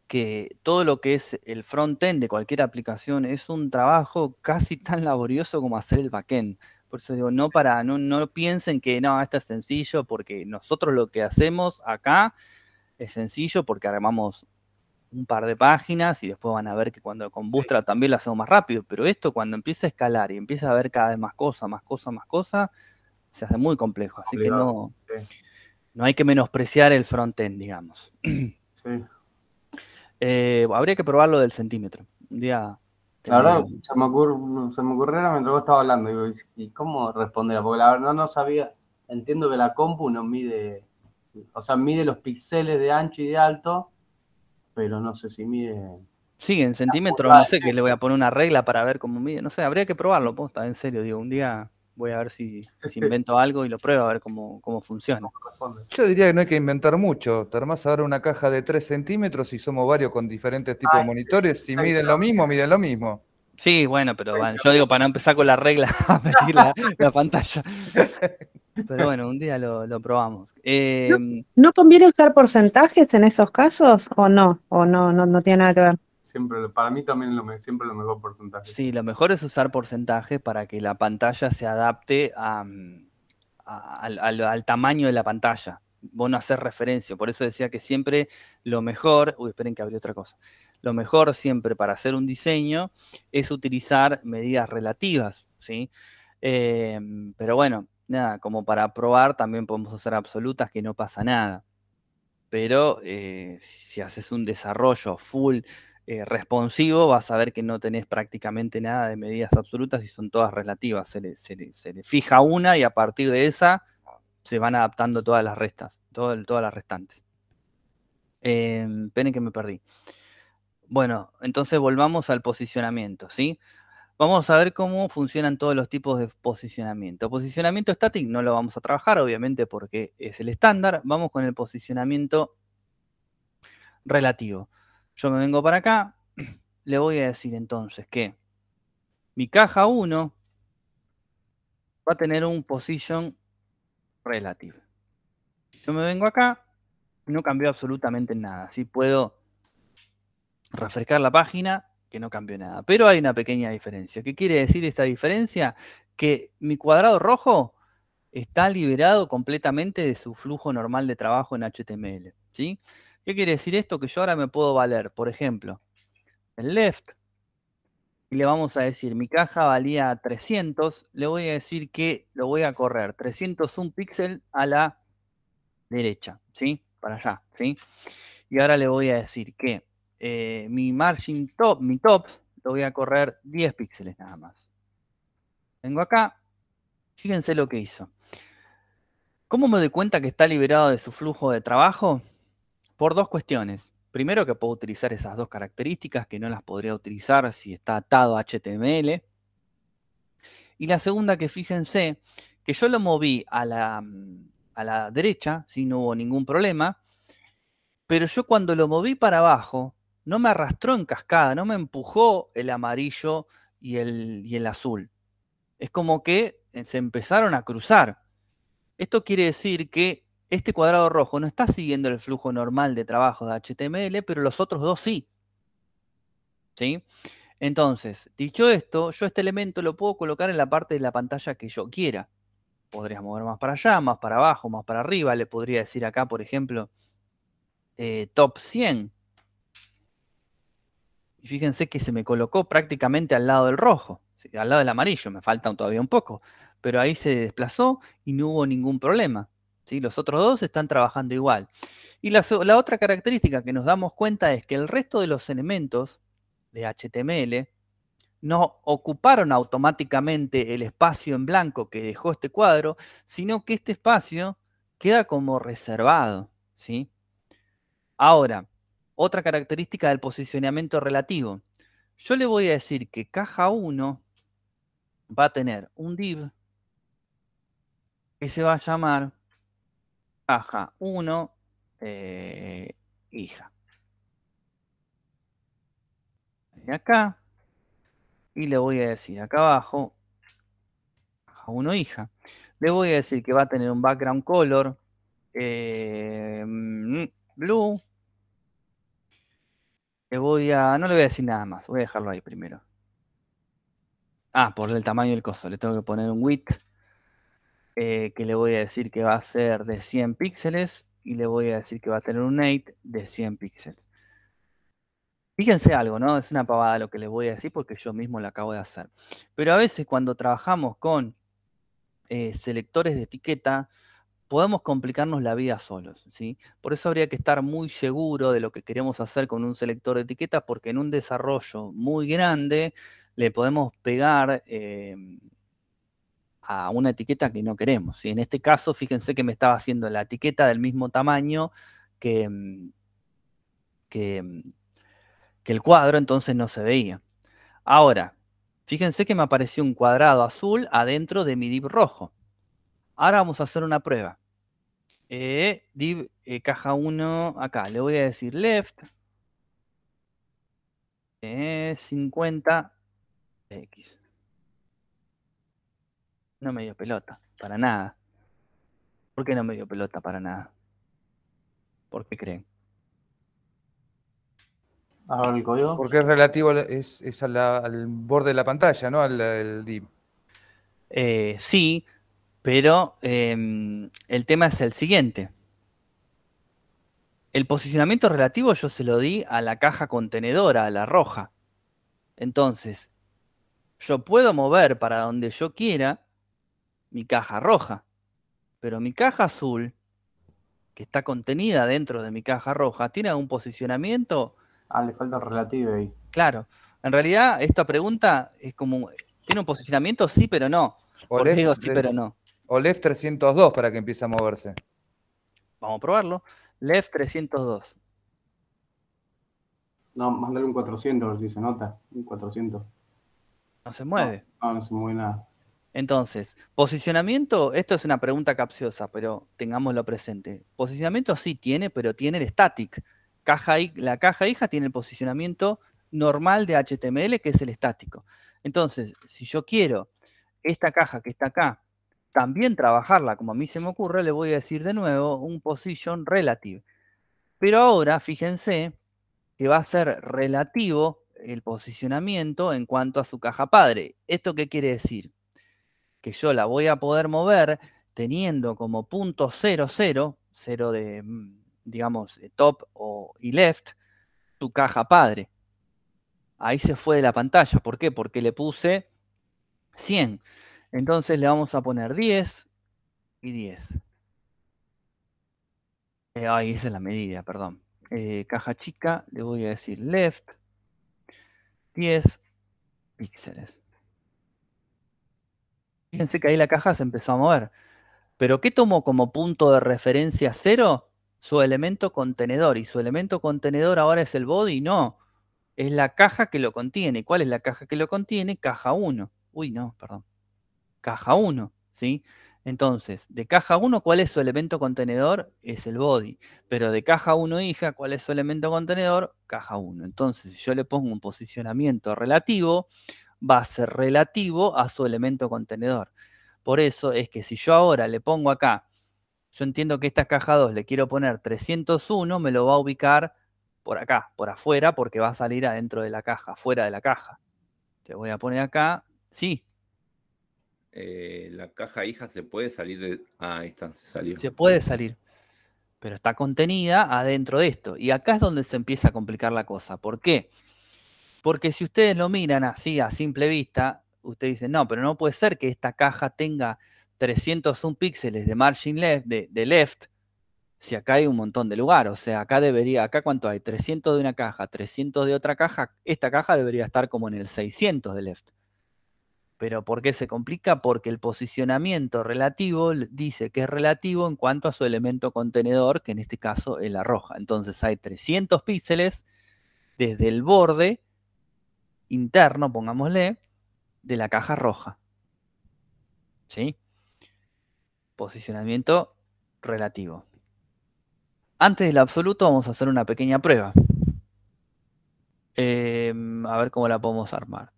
Speaker 1: que todo lo que es el frontend de cualquier aplicación es un trabajo casi tan laborioso como hacer el backend. Por eso digo, no para, no, no piensen que no, esto es sencillo, porque nosotros lo que hacemos acá es sencillo porque armamos un par de páginas y después van a ver que cuando con Bustra también lo hacemos más rápido, pero esto cuando empieza a escalar y empieza a ver cada vez más cosas, más cosas, más cosas, se hace muy complejo, así que no, no hay que menospreciar el frontend, digamos. (clears throat) Eh, habría que probar lo del centímetro. Un día la verdad,
Speaker 2: eh, se me, ocurrió, ocurrieron mientras vos estabas hablando. Digo, ¿y cómo responder? Porque la verdad no sabía. Entiendo que la compu no mide, o sea, mide los píxeles de ancho
Speaker 1: y de alto, pero no sé si mide. Sí, en centímetros, no sé que le voy a poner una regla para ver cómo mide. No sé, habría que probarlo, está en serio, digo, un día voy a ver (laughs) si, invento algo y lo pruebo a ver cómo, funciona. Yo diría que no hay que inventar mucho. Te armás ahora una caja de 3 centímetros y somos varios con diferentes tipos de monitores. Si miden lo mismo, miden lo mismo. Sí, bueno, pero bueno, yo digo para no empezar con la regla (laughs) a medir (laughs) la, pantalla. Pero bueno, un día lo, probamos. Eh, ¿No, conviene usar porcentajes en esos casos o no? ¿O no, no tiene nada que ver? siempre, para mí también siempre lo mejor porcentaje. Sí, lo mejor es usar porcentajes para que la pantalla se adapte mm, al, tamaño de la pantalla. Vos no haces referencia, por eso decía que siempre lo mejor, uy, esperen que abrí otra cosa, lo mejor siempre para hacer un diseño es utilizar medidas relativas, ¿sí? Eh, pero bueno, nada, como para probar también podemos usar absolutas que no pasa nada pero eh, si haces un desarrollo full eh, responsivo, vas a ver que no tenés prácticamente nada de medidas absolutas y son todas relativas. Se le, fija una y a partir de esa se van adaptando todas las restas, todo, todas las restantes. Em, pene que me perdí. Bueno, entonces volvamos al posicionamiento, ¿sí? Vamos a ver cómo funcionan todos los tipos de posicionamiento. Posicionamiento estático no lo vamos a trabajar, obviamente, porque es el estándar. Vamos con el posicionamiento relativo. Yo me vengo para acá, (clears throat) le voy a decir entonces que mi caja 1 va a tener un position relative. Yo me vengo acá, no cambió absolutamente nada. si puedo refrescar la página, que no cambió nada. Pero hay una pequeña diferencia. ¿Qué quiere decir esta diferencia? Que mi cuadrado rojo está liberado completamente de su flujo normal de trabajo en HTML. ¿sí? ¿Qué quiere decir esto? Que yo ahora me puedo valer, por ejemplo, el left. Y le vamos a decir, mi caja valía 300, le voy a decir que lo voy a correr 301 píxel a la derecha, ¿sí? Para allá, ¿sí? Y ahora le voy a decir que eh, mi margin top, mi top, lo voy a correr 10 píxeles nada más. Vengo acá, fíjense lo que hizo. ¿Cómo me doy cuenta que está liberado de su flujo de trabajo? Por dos cuestiones. Primero que puedo utilizar esas dos características que no las podría utilizar si está atado a HTML. Y la segunda que fíjense que yo lo moví a la, mm, derecha, si no hubo ningún problema, pero yo cuando lo moví para abajo, no me arrastró en cascada, no me empujó el amarillo y el, y el azul. Es como que eh, se empezaron a cruzar. Esto quiere decir que este cuadrado rojo no está siguiendo el flujo normal de trabajo de HTML, pero los otros dos sí. ¿Sí? Entonces, dicho esto, yo este elemento lo puedo colocar en la parte de la pantalla que yo quiera. Podría mover más para allá, más para abajo, más para arriba. Le podría decir acá, por ejemplo, eh, top 100. Y fíjense que se me colocó prácticamente al lado del rojo, al lado del amarillo. Me falta todavía un poco. Pero ahí se desplazó y no hubo ningún problema. Los otros dos están trabajando igual. Y la, otra característica que nos damos cuenta es que el resto de los elementos de HTML no ocuparon automáticamente el espacio en blanco que dejó este cuadro, sino que este espacio queda como reservado. ¿sí? Ahora, otra característica del posicionamiento relativo. Yo le voy a decir que caja 1 va a tener un div que se va a llamar Aja, uno, eh, hija. Y acá, y le voy a decir acá abajo, a uno hija, le voy a decir que va a tener un background color eh, mm, blue. Le voy a, no le voy a decir nada más, voy a dejarlo ahí primero. Ah, por el tamaño del coso, le tengo que poner un width eh, que le voy a decir que va a ser de 100 píxeles y le voy a decir que va a tener un 8 de 100 píxeles. Fíjense algo, ¿no? Es una pavada lo que les voy a decir porque yo mismo lo acabo de hacer. Pero a veces cuando trabajamos con eh, selectores de etiqueta, podemos complicarnos la vida solos, ¿sí? Por eso habría que estar muy seguro de lo que queremos hacer con un selector de etiquetas, porque en un desarrollo muy grande le podemos pegar eh, a una etiqueta que no queremos. Y en este caso, fíjense que me estaba haciendo la etiqueta del mismo tamaño mm, mm, que, el cuadro, entonces no se veía. Ahora, fíjense que me apareció un cuadrado azul adentro de mi div rojo. Ahora vamos a hacer una prueba. Eh, div eh, caja 1 acá, le voy a decir left 50 eh, x. No me dio pelota, para nada. ¿Por qué no me dio pelota para nada? ¿Por qué creen? Porque es relativo es, al borde de la pantalla, ¿no? Al, eh, sí, pero em, el tema es el siguiente. El posicionamiento relativo yo se lo di a la caja contenedora, a la roja. Entonces, yo puedo mover para donde yo quiera mi caja roja. Pero mi caja azul, que está contenida dentro de mi caja roja, tiene un posicionamiento. Ah, le falta el relativo ahí. Claro. En realidad, esta pregunta es como. ¿Tiene un posicionamiento? Sí, pero no. O left digo sí, pero no. O left 302 para que empiece a moverse. Vamos a probarlo. Left 302.
Speaker 2: No, mandale un 400 a ver si se nota. Un 400.
Speaker 1: No se mueve. no, no se mueve nada. Entonces, posicionamiento, esto es una pregunta capciosa, pero tengámoslo presente. Posicionamiento sí tiene, pero tiene el static. Caja, la caja hija tiene el posicionamiento normal de HTML, que es el estático. Entonces, si yo quiero esta caja que está acá, también trabajarla como a mí se me ocurre, le voy a decir de nuevo un position relative. Pero ahora, fíjense, que va a ser relativo el posicionamiento en cuanto a su caja padre. ¿Esto qué quiere decir? que yo la voy a poder mover teniendo como punto 0, 0, 0 de, mm, digamos, top y left, tu caja padre. Ahí se fue de la pantalla. ¿Por qué? Porque le puse 100. Entonces le vamos a poner 10 y 10. Eh, ay, esa es la medida, perdón. Eh, caja chica, le voy a decir left, 10 píxeles. Fíjense que ahí la caja se empezó a mover. Pero ¿qué tomó como punto de referencia cero? Su elemento contenedor. ¿Y su elemento contenedor ahora es el body? No. Es la caja que lo contiene. ¿Cuál es la caja que lo contiene? Caja 1. Uy, no, perdón. Caja 1, ¿sí? Entonces, de caja 1, ¿cuál es su elemento contenedor? Es el body. Pero de caja 1 hija, ¿cuál es su elemento contenedor? Caja 1. Entonces, si yo le pongo un posicionamiento relativo, va a ser relativo a su elemento contenedor. Por eso es que si yo ahora le pongo acá, yo entiendo que esta caja 2 le quiero poner 301, me lo va a ubicar por acá, por afuera, porque va a salir adentro de la caja, fuera de la caja. te voy a poner acá, sí. Eh, la caja hija se puede salir de... Ah, ahí está, se salió. Se puede salir pero está contenida adentro de esto. Y acá es donde se empieza a complicar la cosa. ¿Por qué? Porque si ustedes lo miran así a simple vista, ustedes dicen, no, pero no puede ser que esta caja tenga 301 píxeles de margin left, de, de left, si acá hay un montón de lugar. O sea, acá debería, acá cuánto hay, 300 de una caja, 300 de otra caja, esta caja debería estar como en el 600 de left. Pero ¿por qué se complica? Porque el posicionamiento relativo dice que es relativo en cuanto a su elemento contenedor, que en este caso es la roja. Entonces hay 300 píxeles desde el borde interno, pongámosle, de la caja roja. ¿Sí? Posicionamiento relativo. Antes del absoluto vamos a hacer una pequeña prueba. Em, a ver cómo la podemos armar.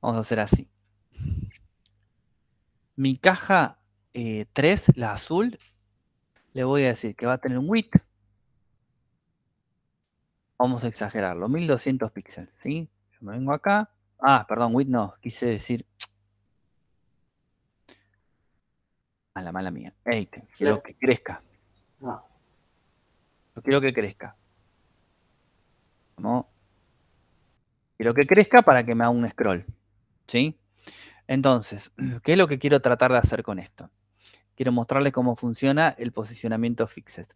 Speaker 1: Vamos a hacer así. Mi caja 3, eh, la azul, le voy a decir que va a tener un width Vamos a exagerarlo, 1200 píxeles, ¿sí? Yo me vengo acá. Ah, perdón, width no, quise decir... A la mala mía. Hey, quiero que crezca. No. Ah. Yo quiero que crezca. No. Quiero que crezca para que me haga un scroll. ¿Sí? Entonces, (clears throat) ¿qué es lo que quiero tratar de hacer con esto? Quiero mostrarles cómo funciona el posicionamiento fixed.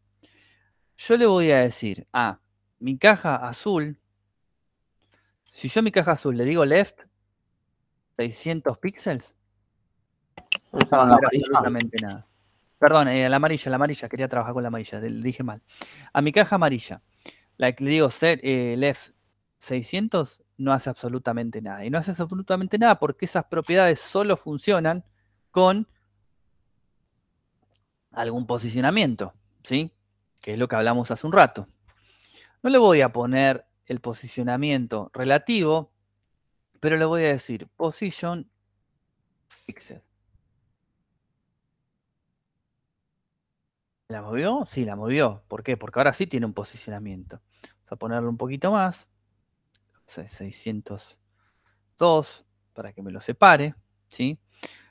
Speaker 1: Yo le voy a decir a ah, mi caja azul, si yo a mi caja azul le digo left, 600 píxeles, no, hace absolutamente nada. Perdón, eh, la amarilla, la amarilla, quería trabajar con la amarilla, le dije mal. A mi caja amarilla, la que le digo set, eh, left 600, no hace absolutamente nada. Y no hace absolutamente nada porque esas propiedades solo funcionan con algún posicionamiento, ¿sí? Que es lo que hablamos hace un rato. No le voy a poner el posicionamiento relativo, pero le voy a decir position fixed. ¿La movió? Sí, la movió. ¿Por qué? Porque ahora sí tiene un posicionamiento. Vamos a ponerlo un poquito más. 602 para que me lo separe. ¿sí?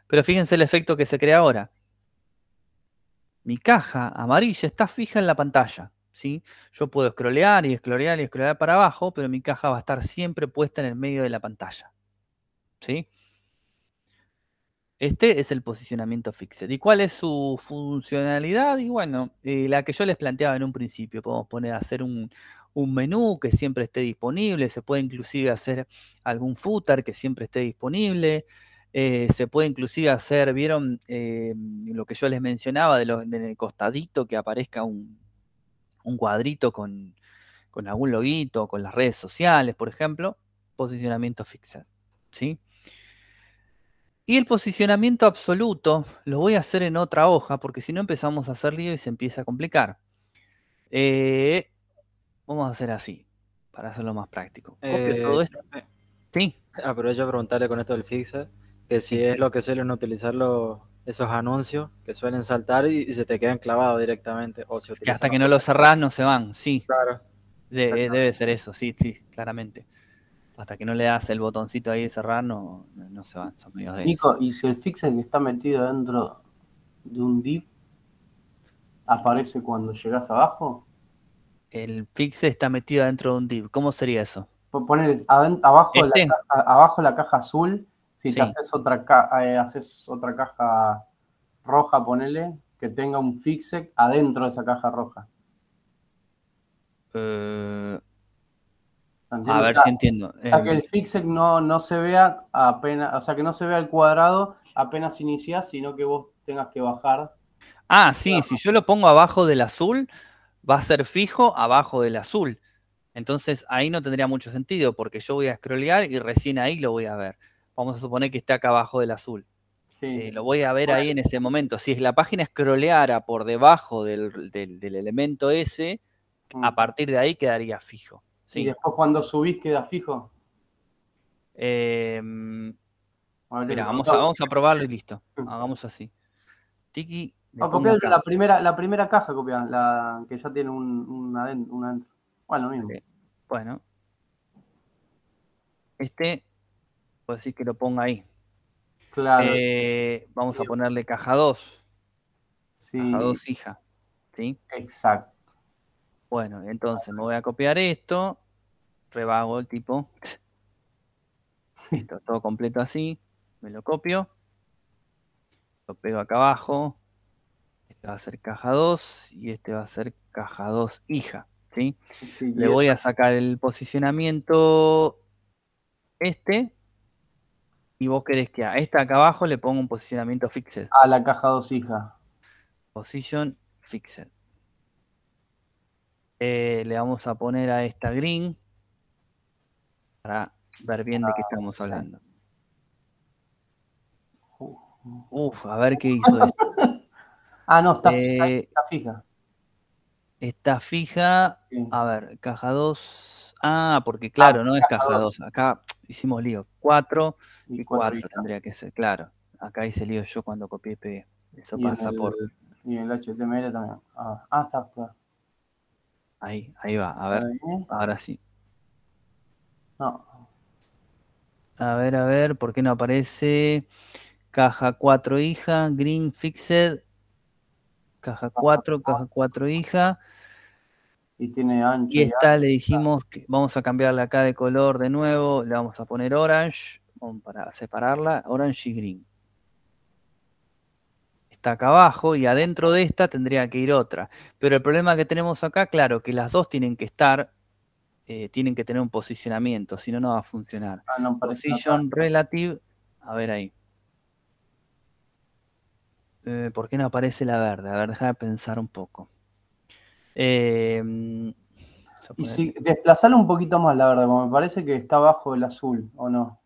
Speaker 1: Pero fíjense el efecto que se crea ahora. Mi caja amarilla está fija en la pantalla. Yo puedo scrollear y scrollear y scrollear para abajo, pero mi caja va a estar siempre puesta en el medio de la pantalla. Este es el posicionamiento fixed. ¿Y cuál es su funcionalidad? Y bueno, eh, la que yo les planteaba en un principio. Podemos poner a hacer un, menú que siempre esté disponible. Se puede inclusive hacer algún footer que siempre esté disponible. Eh, se puede inclusive hacer, ¿vieron eh, lo que yo les mencionaba de el del costadito que aparezca un, un cuadrito con, algún loguito, con las redes sociales, por ejemplo, posicionamiento fixed. ¿sí? Y el posicionamiento absoluto lo voy a hacer en otra hoja, porque si no empezamos a hacer lío y se empieza a complicar. Eh, vamos a hacer así, para hacerlo más práctico. Eh, eh, sí. Aprovecho a preguntarle con esto del fixer, que si es lo que suelen utilizarlo esos anuncios que suelen saltar
Speaker 2: y, se te quedan clavados directamente. O hasta que no lo cerrás
Speaker 1: no se van, sí. Claro. Eh, debe ser eso, sí, sí, claramente. Hasta que no le das el botoncito ahí de cerrar, no, se van. Nico,
Speaker 2: ¿y si el fixen está metido dentro de un div aparece cuando llegas abajo?
Speaker 1: El fixe está metido dentro de un div. ¿Cómo sería eso? Poner abajo, este. abajo la caja azul si te haces otra, eh, haces
Speaker 2: otra caja roja, ponele, que tenga un fixec adentro de esa caja roja. Eh, a ver si entiendo. O sea, eh, que el fixec no, no se vea apenas, o sea, que no se vea el cuadrado apenas inicias, sino que vos tengas que bajar.
Speaker 1: Ah, sí, si yo lo pongo abajo del azul, va a ser fijo abajo del azul. Entonces ahí no tendría mucho sentido porque yo voy a scrollear y recién ahí lo voy a ver vamos a suponer que está acá abajo del azul. Sí. Eh, lo voy a ver ahí en ese momento. Si la página scrolleara por debajo del, elemento S, mm. a partir de ahí quedaría fijo. ¿sí? ¿Y después
Speaker 2: cuando subís queda fijo?
Speaker 1: Eh, vamos a, probarlo y listo. Mm. Hagamos así. Tiki. Ah, copiar la primera, la
Speaker 2: primera caja, copia, la que ya tiene un, un, adentro, Bueno, lo mismo. Bueno.
Speaker 1: Este ...puedes decir que lo ponga ahí. Claro. Eh, vamos a ponerle caja 2. Caja 2 hija. ¿Sí? Exacto. Bueno, entonces me voy a copiar esto. Rebago el tipo. Listo, todo completo así. Me lo copio. Lo pego acá abajo. Este va a ser caja 2 y este va a ser caja 2 hija. sí Le voy a sacar el posicionamiento este y vos querés que a esta acá abajo le ponga un posicionamiento fixed. A la caja 2 hija. Position fixed. Eh, le vamos a poner a esta green para ver bien de qué ah, estamos hablando. Uh. Uf, a ver qué hizo esto. (laughs)
Speaker 2: ah, no, está, fija,
Speaker 1: eh, está fija. A ver, caja 2. Ah, porque claro, ah, no es caja 2. Acá hicimos lío. 4 y 4 tendría que ser, claro. Acá hice lío yo cuando copié y pegué. Eso pasa por. Y el HTML también. Ah, ah Ahí, ahí va. A ver, ahora sí. No. A ver, a ver, ¿por qué no aparece? Caja 4 hija, Green Fixed. Caja 4, caja 4 hija.
Speaker 2: Y tiene esta
Speaker 1: le dijimos que vamos a cambiarla acá de color de nuevo. Le vamos a poner orange para separarla. Orange y green. Está acá abajo y adentro de esta tendría que ir otra. Pero el problema que tenemos acá, claro, que las dos tienen que estar eh, tienen que tener un posicionamiento, si no, no va a funcionar. Ah, Position relative, a ver ahí. Eh, ¿Por qué no aparece la verde? A ver, deja de pensar un poco. Em, y si desplazarlo un poquito más, la verdad, porque me parece que
Speaker 2: está bajo el azul, ¿o no?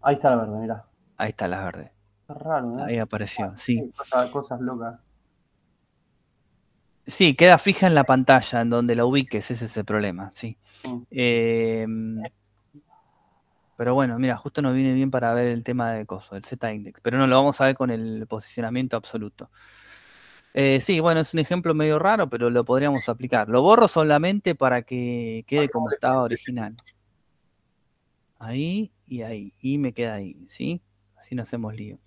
Speaker 2: Ahí está la verde, mira.
Speaker 1: Ahí está la verde. raro, ¿eh? Ahí apareció, sí.
Speaker 2: Cosas, locas.
Speaker 1: Sí, queda fija en la pantalla, en donde la ubiques, ese es el problema, sí. Mm. Em, pero bueno, mira, justo nos viene bien para ver el tema de coso, el Z-index, pero no lo vamos a ver con el posicionamiento absoluto. Eh, sí, bueno, es un ejemplo medio raro, pero lo podríamos aplicar. Lo borro solamente para que quede como estaba original. Ahí y ahí. Y me queda ahí, ¿sí? Así no hacemos lío.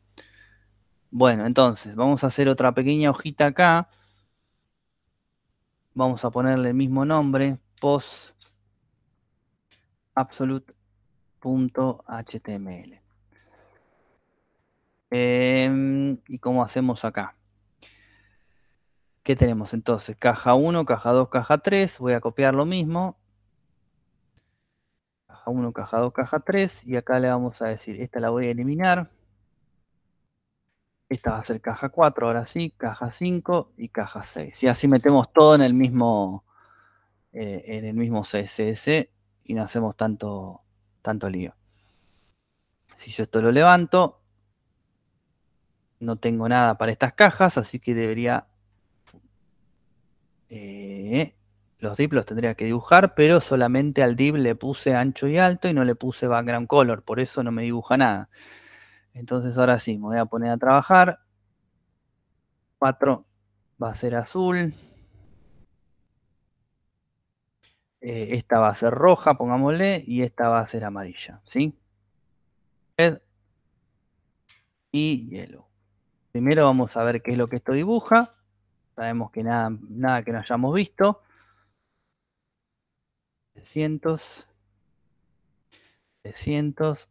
Speaker 1: Bueno, entonces, vamos a hacer otra pequeña hojita acá. Vamos a ponerle el mismo nombre, post absolute.html. Em, ¿Y cómo hacemos acá? ¿Qué tenemos entonces? Caja 1, caja 2, caja 3. Voy a copiar lo mismo. Caja 1, caja 2, caja 3. Y acá le vamos a decir, esta la voy a eliminar. Esta va a ser caja 4, ahora sí, caja 5 y caja 6. Y así metemos todo en el mismo, eh, en el mismo CSS y no hacemos tanto, tanto lío. Si yo esto lo levanto, no tengo nada para estas cajas, así que debería eh, los dip los tendría que dibujar, pero solamente al dip le puse ancho y alto y no le puse background color, por eso no me dibuja nada. Entonces ahora sí, me voy a poner a trabajar. 4 va a ser azul. Eh, esta va a ser roja, pongámosle, y esta va a ser amarilla, ¿sí? Red y hielo. Primero vamos a ver qué es lo que esto dibuja. Sabemos que nada, nada que no hayamos visto. 300. 300.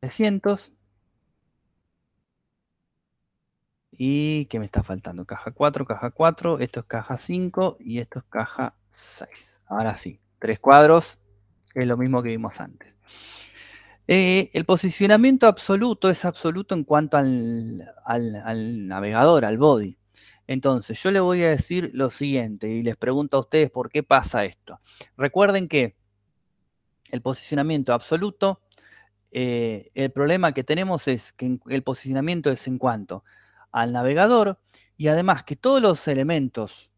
Speaker 1: 300. ¿Y qué me está faltando? Caja 4, caja 4, esto es caja 5 y esto es caja 6. Ahora sí, tres cuadros es lo mismo que vimos antes. Eh, el posicionamiento absoluto es absoluto en cuanto al, navegador, al body. Entonces, yo le voy a decir lo siguiente y les pregunto a ustedes por qué pasa esto. Recuerden que el posicionamiento absoluto, eh, el problema que tenemos es que el posicionamiento es en cuanto al navegador y además que todos los elementos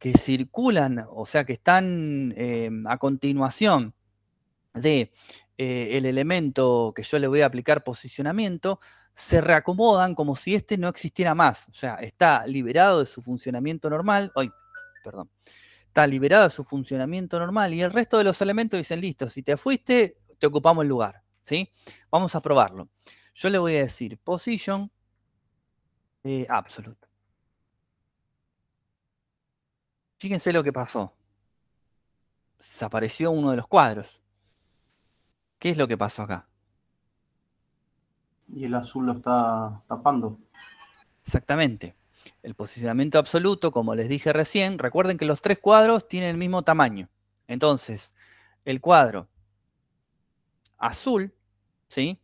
Speaker 1: que circulan, o sea, que están eh, a continuación de eh, el elemento que yo le voy a aplicar posicionamiento, se reacomodan como si este no existiera más. O sea, está liberado de su funcionamiento normal. perdón. Está liberado de su funcionamiento normal y el resto de los elementos dicen, listo, si te fuiste, te ocupamos el lugar. ¿sí? Vamos a probarlo. Yo le voy a decir position eh, absolute. Fíjense lo que pasó. Desapareció uno de los cuadros. ¿Qué es lo que pasó acá? Y el azul lo está tapando. Exactamente. El posicionamiento absoluto, como les dije recién, recuerden que los tres cuadros tienen el mismo tamaño. Entonces, el cuadro azul, ¿sí?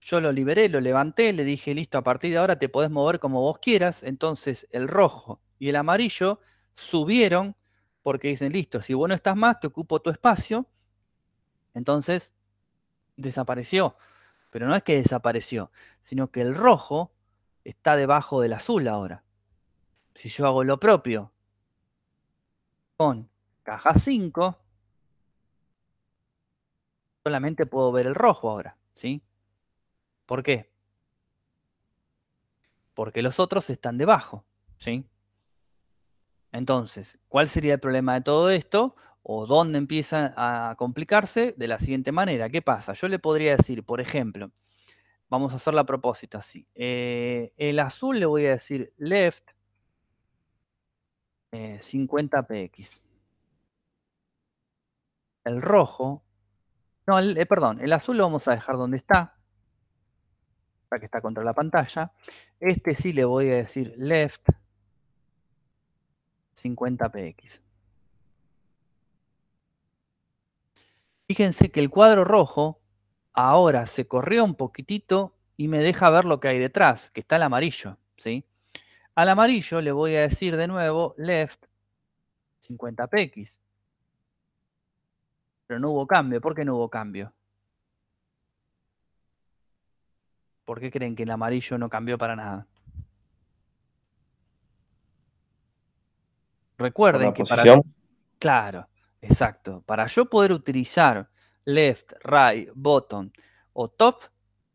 Speaker 1: Yo lo liberé, lo levanté, le dije, listo, a partir de ahora te podés mover como vos quieras. Entonces, el rojo y el amarillo subieron porque dicen, listo, si vos no estás más, te ocupo tu espacio. Entonces, desapareció. Pero no es que desapareció, sino que el rojo está debajo del azul ahora. Si yo hago lo propio con caja 5, solamente puedo ver el rojo ahora, ¿sí? ¿Por qué? Porque los otros están debajo, ¿sí? Entonces, ¿cuál sería el problema de todo esto? o dónde empieza a complicarse de la siguiente manera. ¿Qué pasa? Yo le podría decir, por ejemplo, vamos a hacer la propósito así. Eh, el azul le voy a decir left 50px. Eh, el rojo, no, eh, perdón, el azul lo vamos a dejar donde está, que está contra la pantalla. Este sí le voy a decir left 50px. Fíjense que el cuadro rojo ahora se corrió un poquitito y me deja ver lo que hay detrás, que está el amarillo, ¿sí? Al amarillo le voy a decir de nuevo left 50px. Pero no hubo cambio. ¿Por qué no hubo cambio? ¿Por qué creen que el amarillo no cambió para nada? Recuerden que para... Claro. Exacto. Para yo poder utilizar left, right, bottom o top,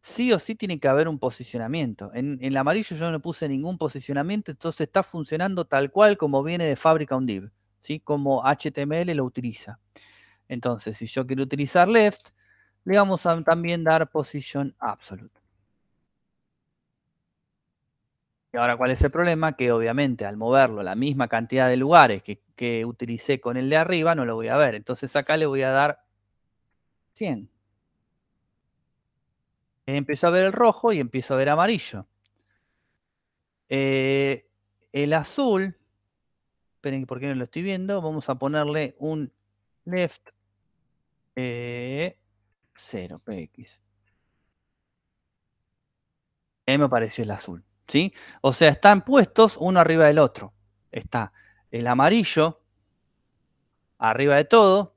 Speaker 1: sí o sí tiene que haber un posicionamiento. En, el amarillo yo no puse ningún posicionamiento, entonces está funcionando tal cual como viene de fábrica un div, ¿sí? como HTML lo utiliza. Entonces, si yo quiero utilizar left, le vamos a también dar position absolute. Y ahora, ¿cuál es el problema? Que obviamente al moverlo la misma cantidad de lugares que, utilicé con el de arriba, no lo voy a ver. Entonces acá le voy a dar 100. Empiezo a ver el rojo y empiezo a ver amarillo. Eh, el azul, esperen, ¿por qué no lo estoy viendo? Vamos a ponerle un left 0 px. Ahí me apareció el azul. O sea, están puestos uno arriba del otro. Está el amarillo arriba de todo,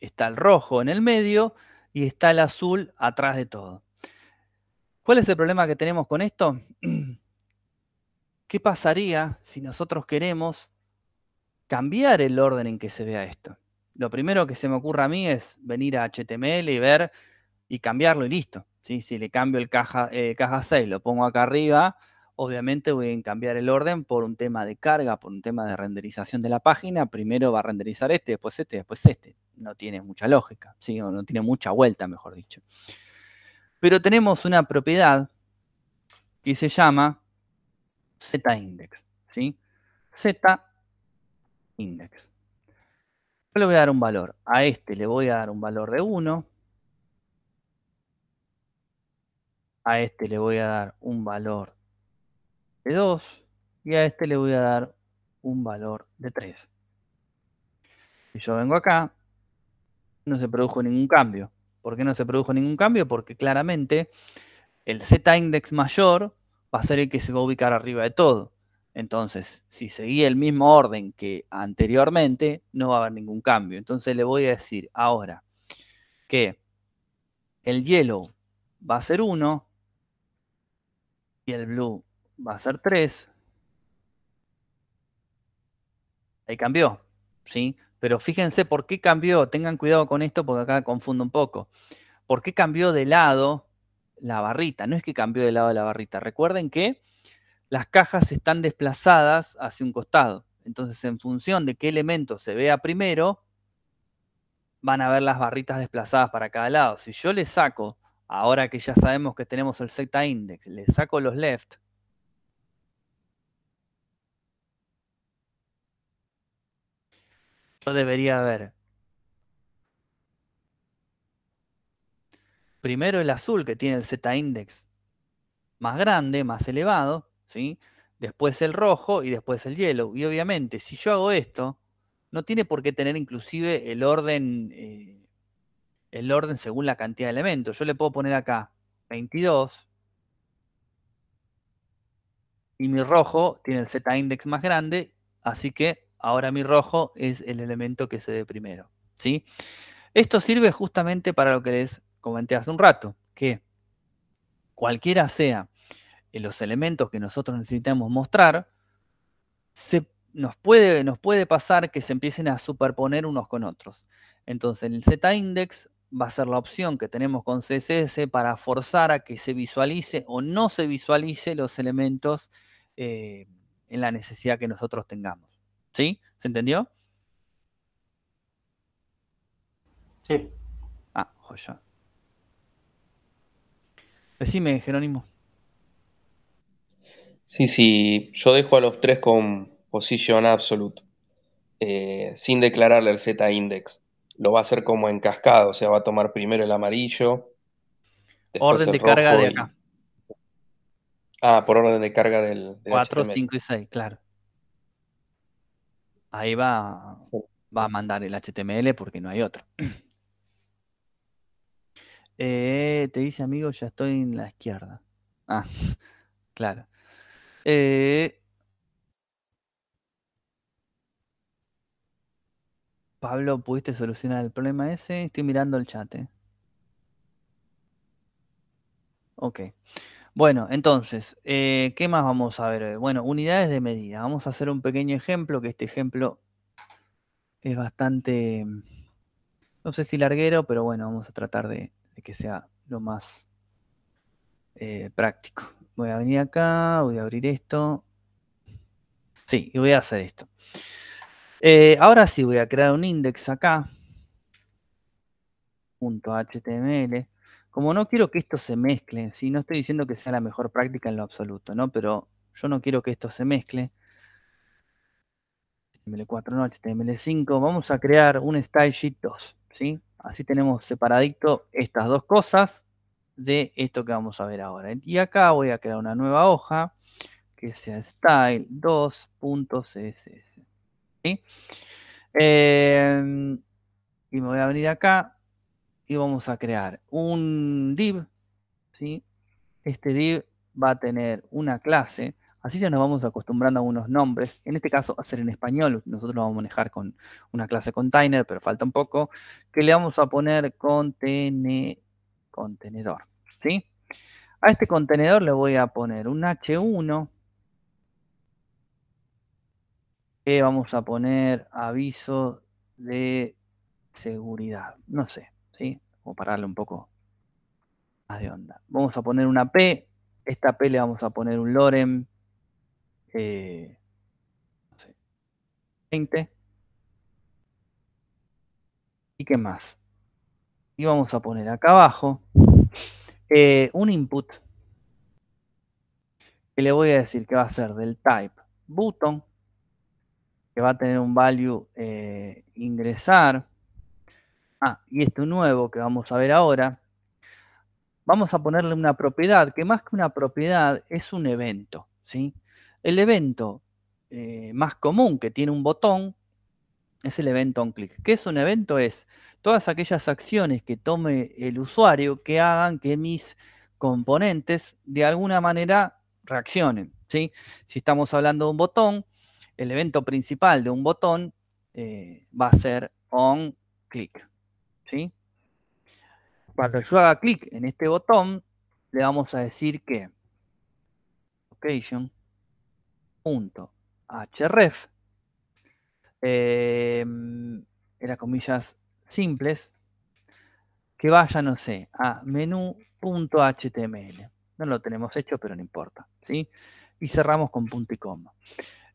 Speaker 1: está el rojo en el medio y está el azul atrás de todo. ¿Cuál es el problema que tenemos con esto? (clears throat) ¿Qué pasaría si nosotros queremos cambiar el orden en que se vea esto? Lo primero que se me ocurre a mí es venir a HTML y ver y cambiarlo y listo. ¿sí? Si le cambio el caja, eh, caja 6, lo pongo acá arriba, Obviamente voy a cambiar el orden por un tema de carga, por un tema de renderización de la página. Primero va a renderizar este, después este, después este. No tiene mucha lógica, ¿sí? no tiene mucha vuelta, mejor dicho. Pero tenemos una propiedad que se llama z-index. ¿sí? Z-index. Yo le voy a dar un valor. A este le voy a dar un valor de 1. A este le voy a dar un valor 2 y a este le voy a dar un valor de 3. Si yo vengo acá, no se produjo ningún cambio. ¿Por qué no se produjo ningún cambio? Porque claramente el Z index mayor va a ser el que se va a ubicar arriba de todo. Entonces, si seguía el mismo orden que anteriormente, no va a haber ningún cambio. Entonces le voy a decir ahora que el yellow va a ser 1 y el blue va a ser 3. Ahí cambió, ¿sí? Pero fíjense por qué cambió, tengan cuidado con esto porque acá confundo un poco. ¿Por qué cambió de lado la barrita? No es que cambió de lado la barrita. Recuerden que las cajas están desplazadas hacia un costado. Entonces, en función de qué elemento se vea primero, van a ver las barritas desplazadas para cada lado. Si yo le saco, ahora que ya sabemos que tenemos el z index, le saco los left, Yo debería haber Primero el azul que tiene el z-index más grande, más elevado, ¿sí? Después el rojo y después el hielo Y obviamente, si yo hago esto, no tiene por qué tener inclusive el orden, eh, el orden según la cantidad de elementos. Yo le puedo poner acá 22 y mi rojo tiene el z-index más grande, así que ahora mi rojo es el elemento que se ve primero. ¿sí? Esto sirve justamente para lo que les comenté hace un rato, que cualquiera sea eh, los elementos que nosotros necesitamos mostrar, se, nos, puede, nos puede pasar que se empiecen a superponer unos con otros. Entonces el z-index va a ser la opción que tenemos con CSS para forzar a que se visualice o no se visualice los elementos eh, en la necesidad que nosotros tengamos. ¿Sí? ¿Se entendió? Sí. Ah, joya. Decime, Jerónimo. Sí, sí, yo dejo a los tres con position absolute, eh, sin declararle el Z-index. Lo va a hacer como en cascado, o sea, va a tomar primero el amarillo. Orden de carga de acá. Ah, por orden de carga del... 4, 5 y 6, claro ahí va, a mandar el HTML porque no hay otro. (clears throat) Eh, te dice amigo, ya estoy en la izquierda. Ah, (laughs) claro. Eh, Pablo, ¿pudiste solucionar el problema ese? Estoy mirando el chat. Eh. Ok. Ok. Bueno, entonces, eh, ¿qué más vamos a ver? Bueno, unidades de medida. Vamos a hacer un pequeño ejemplo, que este ejemplo es bastante, mm, no sé si larguero, pero bueno, vamos a tratar de, que sea lo más eh, práctico. Voy a venir acá, voy a abrir esto. Sí, y voy a hacer esto. Eh, ahora sí, voy a crear un index acá, .html como no quiero que esto se mezcle, ¿sí? no estoy diciendo que sea la mejor práctica en lo absoluto, ¿no? Pero yo no quiero que esto se mezcle. HTML4 no, HTML5, vamos a crear un style sheet 2, ¿sí? Así tenemos separadito estas dos cosas de esto que vamos a ver ahora. Y acá voy a crear una nueva hoja que sea style 2.css. ¿sí? Em, y me voy a venir acá y vamos a crear un div, ¿sí? Este div va a tener una clase, así ya nos vamos acostumbrando a unos nombres, en este caso va a ser en español, nosotros lo vamos a manejar con una clase container, pero falta un poco, que le vamos a poner contene, contenedor, ¿sí? A este contenedor le voy a poner un H1, que vamos a poner aviso de seguridad, no sé. O pararle un poco más de onda. Vamos a poner una P, esta P le vamos a poner un lorem, 20. Eh, ¿Y qué más? Y vamos a poner acá abajo eh, un input que le voy a decir que va a ser del type button, que va a tener un value eh, ingresar, Ah, y esto nuevo que vamos a ver ahora, vamos a ponerle una propiedad, que más que una propiedad es un evento. ¿sí? El evento eh, más común que tiene un botón es el evento on click. ¿Qué es un evento? Es todas aquellas acciones que tome el usuario que hagan que mis componentes de alguna manera reaccionen. ¿sí? Si estamos hablando de un botón, el evento principal de un botón eh, va a ser on click. ¿sí? Cuando yo haga clic en este botón, le vamos a decir que location.href eh, em, era comillas simples que vaya, no sé, a menú.html. No lo tenemos hecho, pero no importa, ¿sí? Y cerramos con punto y coma.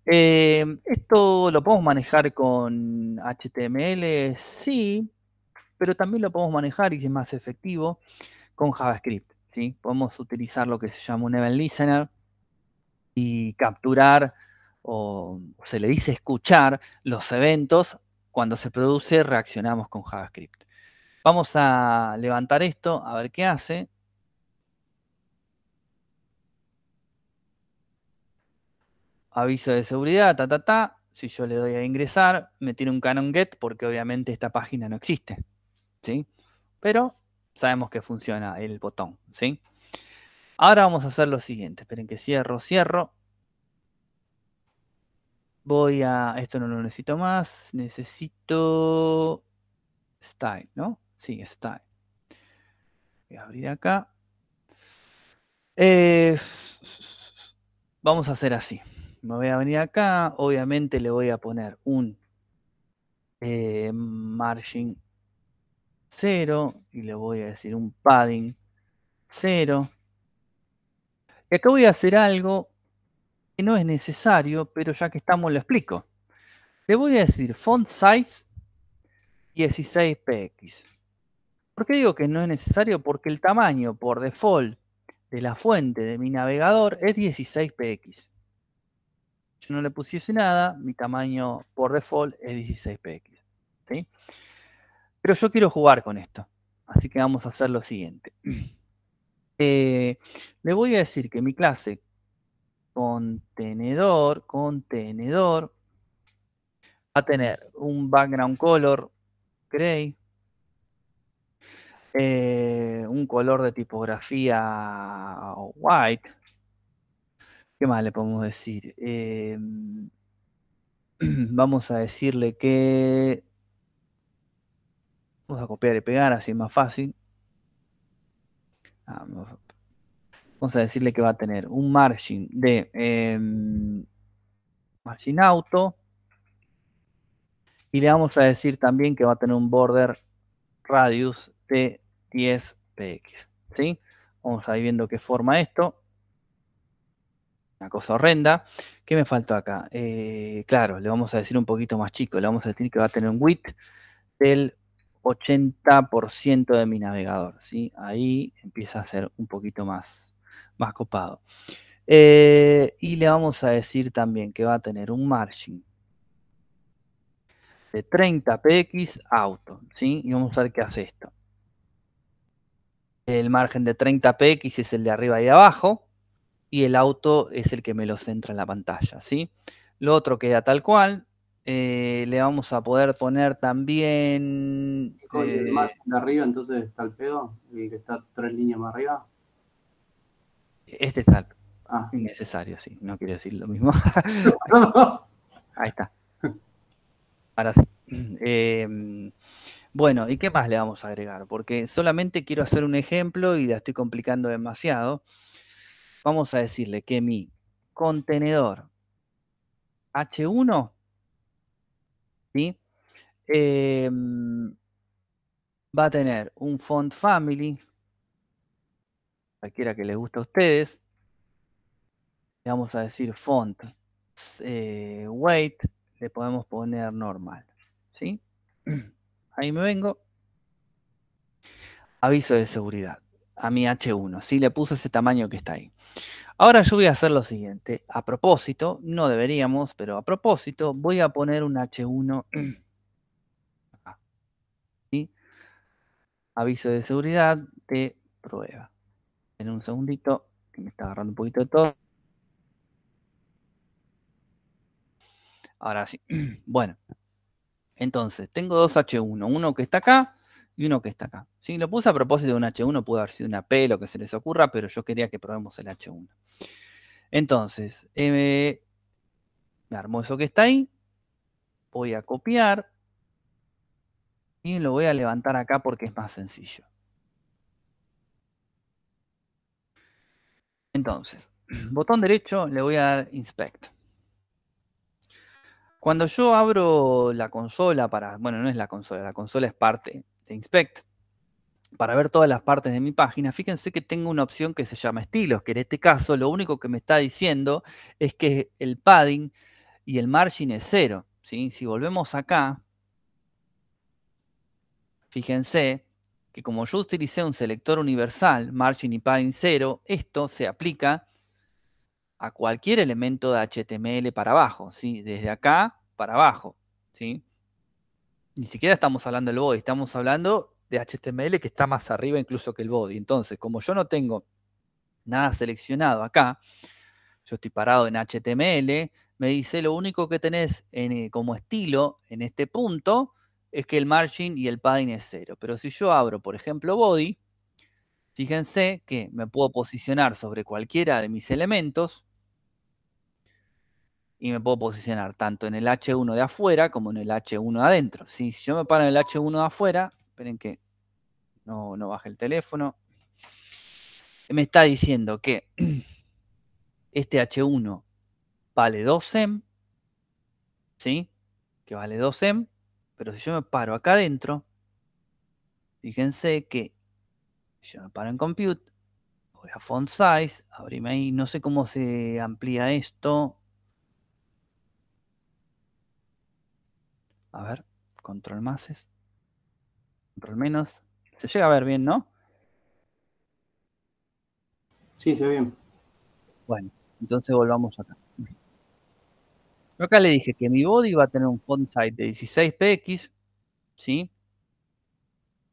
Speaker 1: Em, ¿Esto lo podemos manejar con HTML? Sí, pero también lo podemos manejar y es más efectivo con JavaScript. Podemos utilizar lo que se llama un event listener y capturar o se le dice escuchar los eventos. Cuando se produce, reaccionamos con JavaScript. Vamos a levantar esto, a ver qué hace. Aviso de seguridad, ta, ta, ta. Si yo le doy a ingresar, me tiene un canon get porque obviamente esta página no existe. ¿sí? Pero sabemos que funciona el botón, ¿sí? Ahora vamos a hacer lo siguiente. Esperen que cierro, cierro. Voy a... Esto no lo necesito más. Necesito... Style, ¿no? Sí, style. Voy a abrir acá. Eh, vamos a hacer así. Me voy a venir acá. Obviamente le voy a poner un eh, margin 0 y le voy a decir un padding 0. Y acá voy a hacer algo que no es necesario, pero ya que estamos lo explico. Le voy a decir font size 16 px. ¿Por qué digo que no es necesario? Porque el tamaño por default de la fuente de mi navegador es 16 px. Yo no le pusiese nada, mi tamaño por default es 16 px. ¿sí? Pero yo quiero jugar con esto. Así que vamos a hacer lo siguiente. (clears throat) Eh, le voy a decir que mi clase contenedor, contenedor, va a tener un background color gray, eh, un color de tipografía white. ¿Qué más le podemos decir? Eh, (clears throat) vamos a decirle que Vamos a copiar y pegar, así es más fácil. Vamos, a decirle que va a tener un margin de em, margin auto. Y le vamos a decir también que va a tener un border radius de 10 px. ¿sí? Vamos a ir viendo qué forma esto. Una cosa horrenda. ¿Qué me faltó acá? Eh, claro, le vamos a decir un poquito más chico. Le vamos a decir que va a tener un width del 80% de mi navegador. ¿sí? Ahí empieza a ser un poquito más, más copado. Eh, y le vamos a decir también que va a tener un margin de 30 px auto. ¿sí? Y vamos a ver qué hace esto. El margen de 30 px es el de arriba y de abajo. Y el auto es el que me lo centra en la pantalla. ¿sí? Lo otro queda tal cual. Eh, le vamos a poder poner también. Eh, más de
Speaker 2: arriba entonces está el pedo? ¿El que está tres líneas más arriba?
Speaker 1: Este está ah. innecesario, sí. No quiero decir lo mismo. (laughs) Ahí está. Ahora sí. Em, bueno, ¿y qué más le vamos a agregar? Porque solamente quiero hacer un ejemplo y la estoy complicando demasiado. Vamos a decirle que mi contenedor H1 Em, va a tener un font family, cualquiera que les guste a ustedes. Le vamos a decir font eh, weight, le podemos poner normal. ¿sí? (clears throat) Ahí me vengo. Aviso de seguridad a mi H1. ¿sí? Le puse ese tamaño que está ahí. Ahora yo voy a hacer lo siguiente. A propósito, no deberíamos, pero a propósito, voy a poner un H1. (clears throat) Aviso de seguridad de prueba. En un segundito, que me está agarrando un poquito de todo. Ahora sí. (clears throat) Bueno. Entonces, tengo dos H1. Uno que está acá y uno que está acá. Si Lo puse a propósito de un H1. Pudo haber sido una P, lo que se les ocurra, pero yo quería que probemos el H1. Entonces, eh, me armo eso que está ahí, voy a copiar y lo voy a levantar acá porque es más sencillo. Entonces, (clears throat) botón derecho le voy a dar Inspect. Cuando yo abro la consola para, bueno, no es la consola, la consola es parte de Inspect para ver todas las partes de mi página, fíjense que tengo una opción que se llama estilos, que en este caso lo único que me está diciendo es que el padding y el margin es cero. Si volvemos acá, fíjense que como yo utilicé un selector universal, margin y padding cero, esto se aplica a cualquier elemento de HTML para abajo, ¿sí? desde acá para abajo. ¿sí? Ni siquiera estamos hablando del body, estamos hablando de HTML que está más arriba incluso que el body. Entonces, como yo no tengo nada seleccionado acá, yo estoy parado en HTML, me dice lo único que tenés eh, como estilo en este punto es que el margin y el padding es cero. Pero si yo abro, por ejemplo, body, fíjense que me puedo posicionar sobre cualquiera de mis elementos y me puedo posicionar tanto en el H1 de afuera como en el H1 de adentro. Si yo me paro en el H1 de afuera, Esperen que no, no baje el teléfono. Me está diciendo que (clears throat) este H1 vale 2M, ¿sí? Que vale 2M, pero si yo me paro acá adentro, fíjense que yo me paro en compute, voy a font size, abrime ahí, no sé cómo se amplía esto. A ver, control más al menos. Se llega a ver bien, ¿no? Sí, se ve bien. Bueno, entonces volvamos acá. Yo acá le dije que mi body va a tener un font size de 16 px, ¿sí?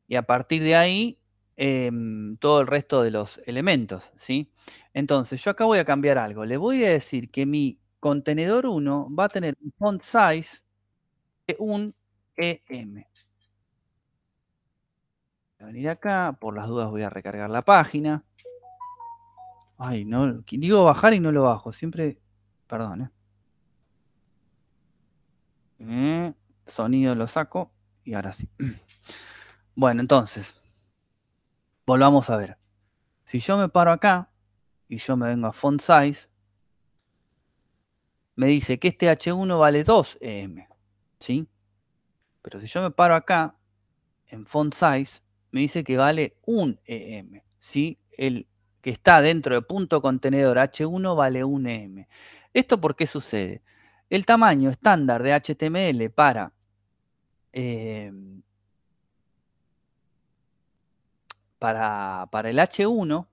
Speaker 1: Y a partir de ahí, em, todo el resto de los elementos, ¿sí? Entonces, yo acá voy a cambiar algo. Le voy a decir que mi contenedor 1 va a tener un font size de un EM venir acá. Por las dudas voy a recargar la página. Ay, no. Digo bajar y no lo bajo. Siempre. Perdón, eh. Eh, sonido lo saco. Y ahora sí. (clears throat) Bueno, entonces. Volvamos a ver. Si yo me paro acá y yo me vengo a font size, me dice que este H1 vale 2 EM. ¿Sí? Pero si yo me paro acá en font size, me dice que vale un EM, ¿sí? El que está dentro de punto contenedor H1 vale un EM. ¿Esto por qué sucede? El tamaño estándar de HTML para, em, para, para el H1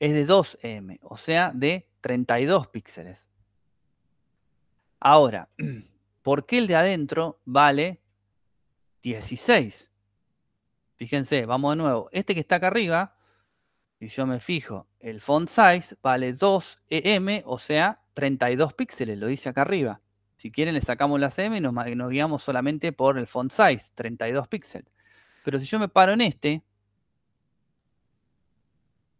Speaker 1: es de 2 EM, o sea, de 32 píxeles. Ahora, (clears throat) ¿por qué el de adentro vale 16? Fíjense, vamos de nuevo. Este que está acá arriba, y yo me fijo, el font size vale 2 EM, o sea, 32 píxeles, lo dice acá arriba. Si quieren le sacamos las M y nos, nos guiamos solamente por el font size, 32 píxeles. Pero si yo me paro en este,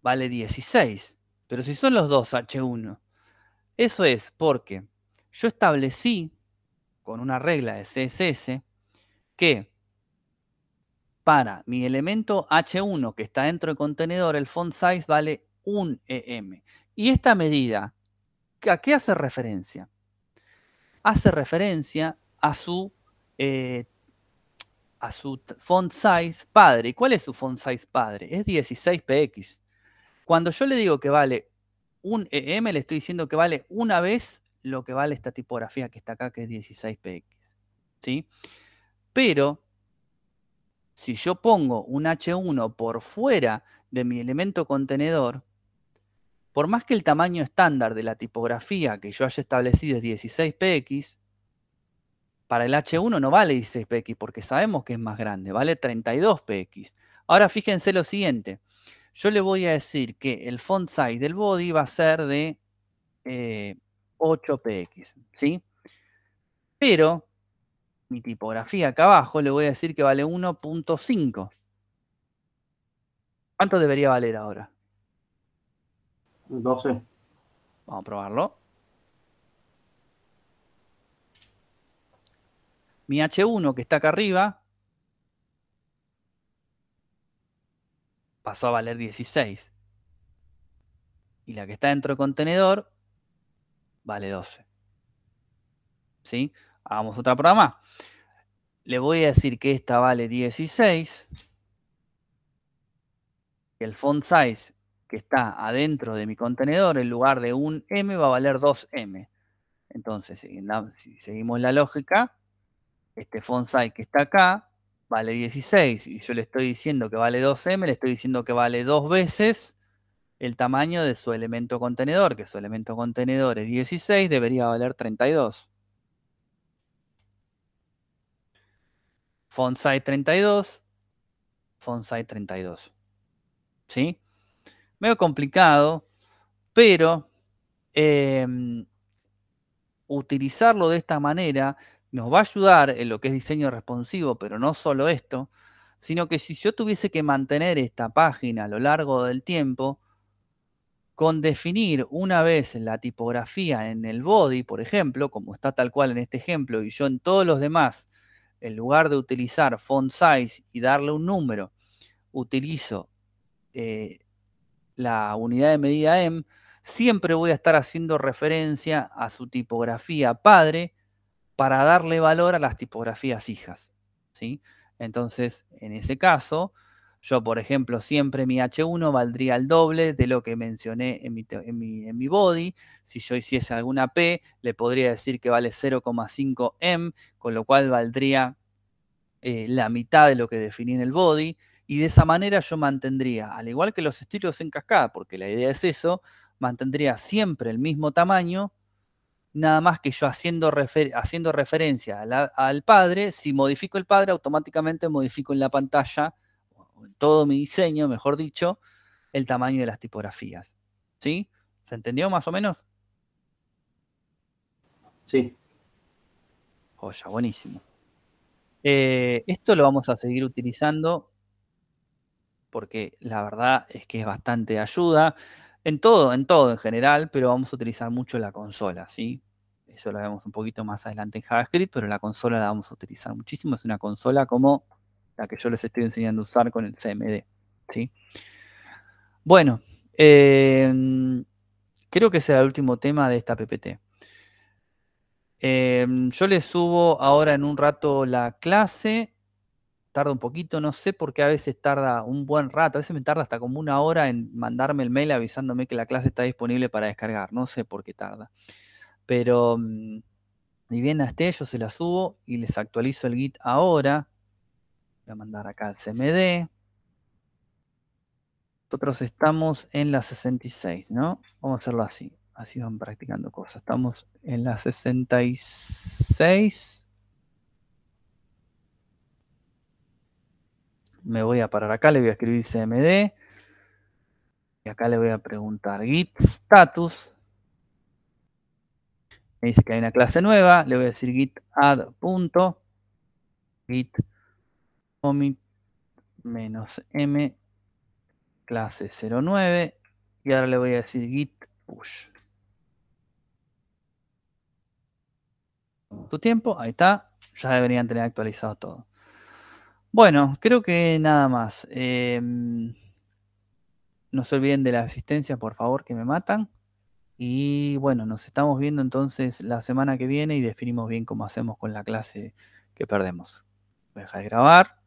Speaker 1: vale 16. Pero si son los dos H1, eso es porque yo establecí con una regla de CSS que para mi elemento H1 que está dentro del contenedor, el font size vale un EM. Y esta medida, ¿a qué hace referencia? Hace referencia a su, eh, a su font size padre. ¿Y cuál es su font size padre? Es 16px. Cuando yo le digo que vale un EM, le estoy diciendo que vale una vez lo que vale esta tipografía que está acá, que es 16px. ¿sí? Pero si yo pongo un H1 por fuera de mi elemento contenedor, por más que el tamaño estándar de la tipografía que yo haya establecido es 16px, para el H1 no vale 16px porque sabemos que es más grande, vale 32px. Ahora fíjense lo siguiente, yo le voy a decir que el font size del body va a ser de 8px, eh, ¿sí? Pero mi tipografía acá abajo, le voy a decir que vale 1.5. ¿Cuánto debería valer ahora? 12. Vamos a probarlo. Mi H1 que está acá arriba pasó a valer 16. Y la que está dentro del contenedor vale 12. ¿Sí? hagamos otra programa. Le voy a decir que esta vale 16. El font size que está adentro de mi contenedor, en lugar de un M, va a valer 2M. Entonces, si seguimos la lógica, este font size que está acá vale 16 y yo le estoy diciendo que vale 2M, le estoy diciendo que vale dos veces el tamaño de su elemento contenedor, que su elemento contenedor es 16, debería valer 32. Fonsai 32, Fonsai 32. ¿Sí? Medio complicado, pero em, utilizarlo de esta manera nos va a ayudar en lo que es diseño responsivo, pero no solo esto, sino que si yo tuviese que mantener esta página a lo largo del tiempo, con definir una vez la tipografía en el body, por ejemplo, como está tal cual en este ejemplo, y yo en todos los demás en lugar de utilizar font size y darle un número, utilizo eh, la unidad de medida M, siempre voy a estar haciendo referencia a su tipografía padre para darle valor a las tipografías hijas. ¿sí? Entonces, en ese caso, yo, por ejemplo, siempre mi H1 valdría el doble de lo que mencioné en mi, body. Si yo hiciese alguna P, le podría decir que vale 0,5 M, con lo cual valdría eh, la mitad de lo que definí en el body. Y de esa manera yo mantendría, al igual que los estilos en cascada, porque la idea es eso, mantendría siempre el mismo tamaño, nada más que yo haciendo, haciendo referencia al padre, si modifico el padre, automáticamente modifico en la pantalla en todo mi diseño, mejor dicho, el tamaño de las tipografías. ¿Sí? ¿Se entendió más o menos? Sí. Joya, buenísimo. Eh, esto lo vamos a seguir utilizando porque la verdad es que es bastante ayuda en todo, en todo en general, pero vamos a utilizar mucho la consola, ¿sí? Eso lo vemos un poquito más adelante en JavaScript, pero la consola la vamos a utilizar muchísimo. Es una consola como la que yo les estoy enseñando a usar con el CMD. ¿sí? Bueno, em, creo que ese es el último tema de esta PPT. Em, yo les subo ahora en un rato la clase. Tarda un poquito, no sé por qué a veces tarda un buen rato, a veces me tarda hasta como una hora en mandarme el mail avisándome que la clase está disponible para descargar. No sé por qué tarda. Pero mm, ni bien esté, yo se la subo y les actualizo el Git ahora Voy a mandar acá al CMD. Nosotros estamos en la 66, ¿no? Vamos a hacerlo así. Así van practicando cosas. Estamos en la 66. Me voy a parar acá, le voy a escribir CMD. Y acá le voy a preguntar git status. Me dice que hay una clase nueva. Le voy a decir git add. Punto, git commit menos m clase 09 y ahora le voy a decir git push. Tu tiempo, ahí está, ya deberían tener actualizado todo. Bueno, creo que nada más. Em, no se olviden de la asistencia, por favor, que me matan. Y bueno, nos estamos viendo entonces la semana que viene y definimos bien cómo hacemos con la clase que perdemos. Deja de grabar.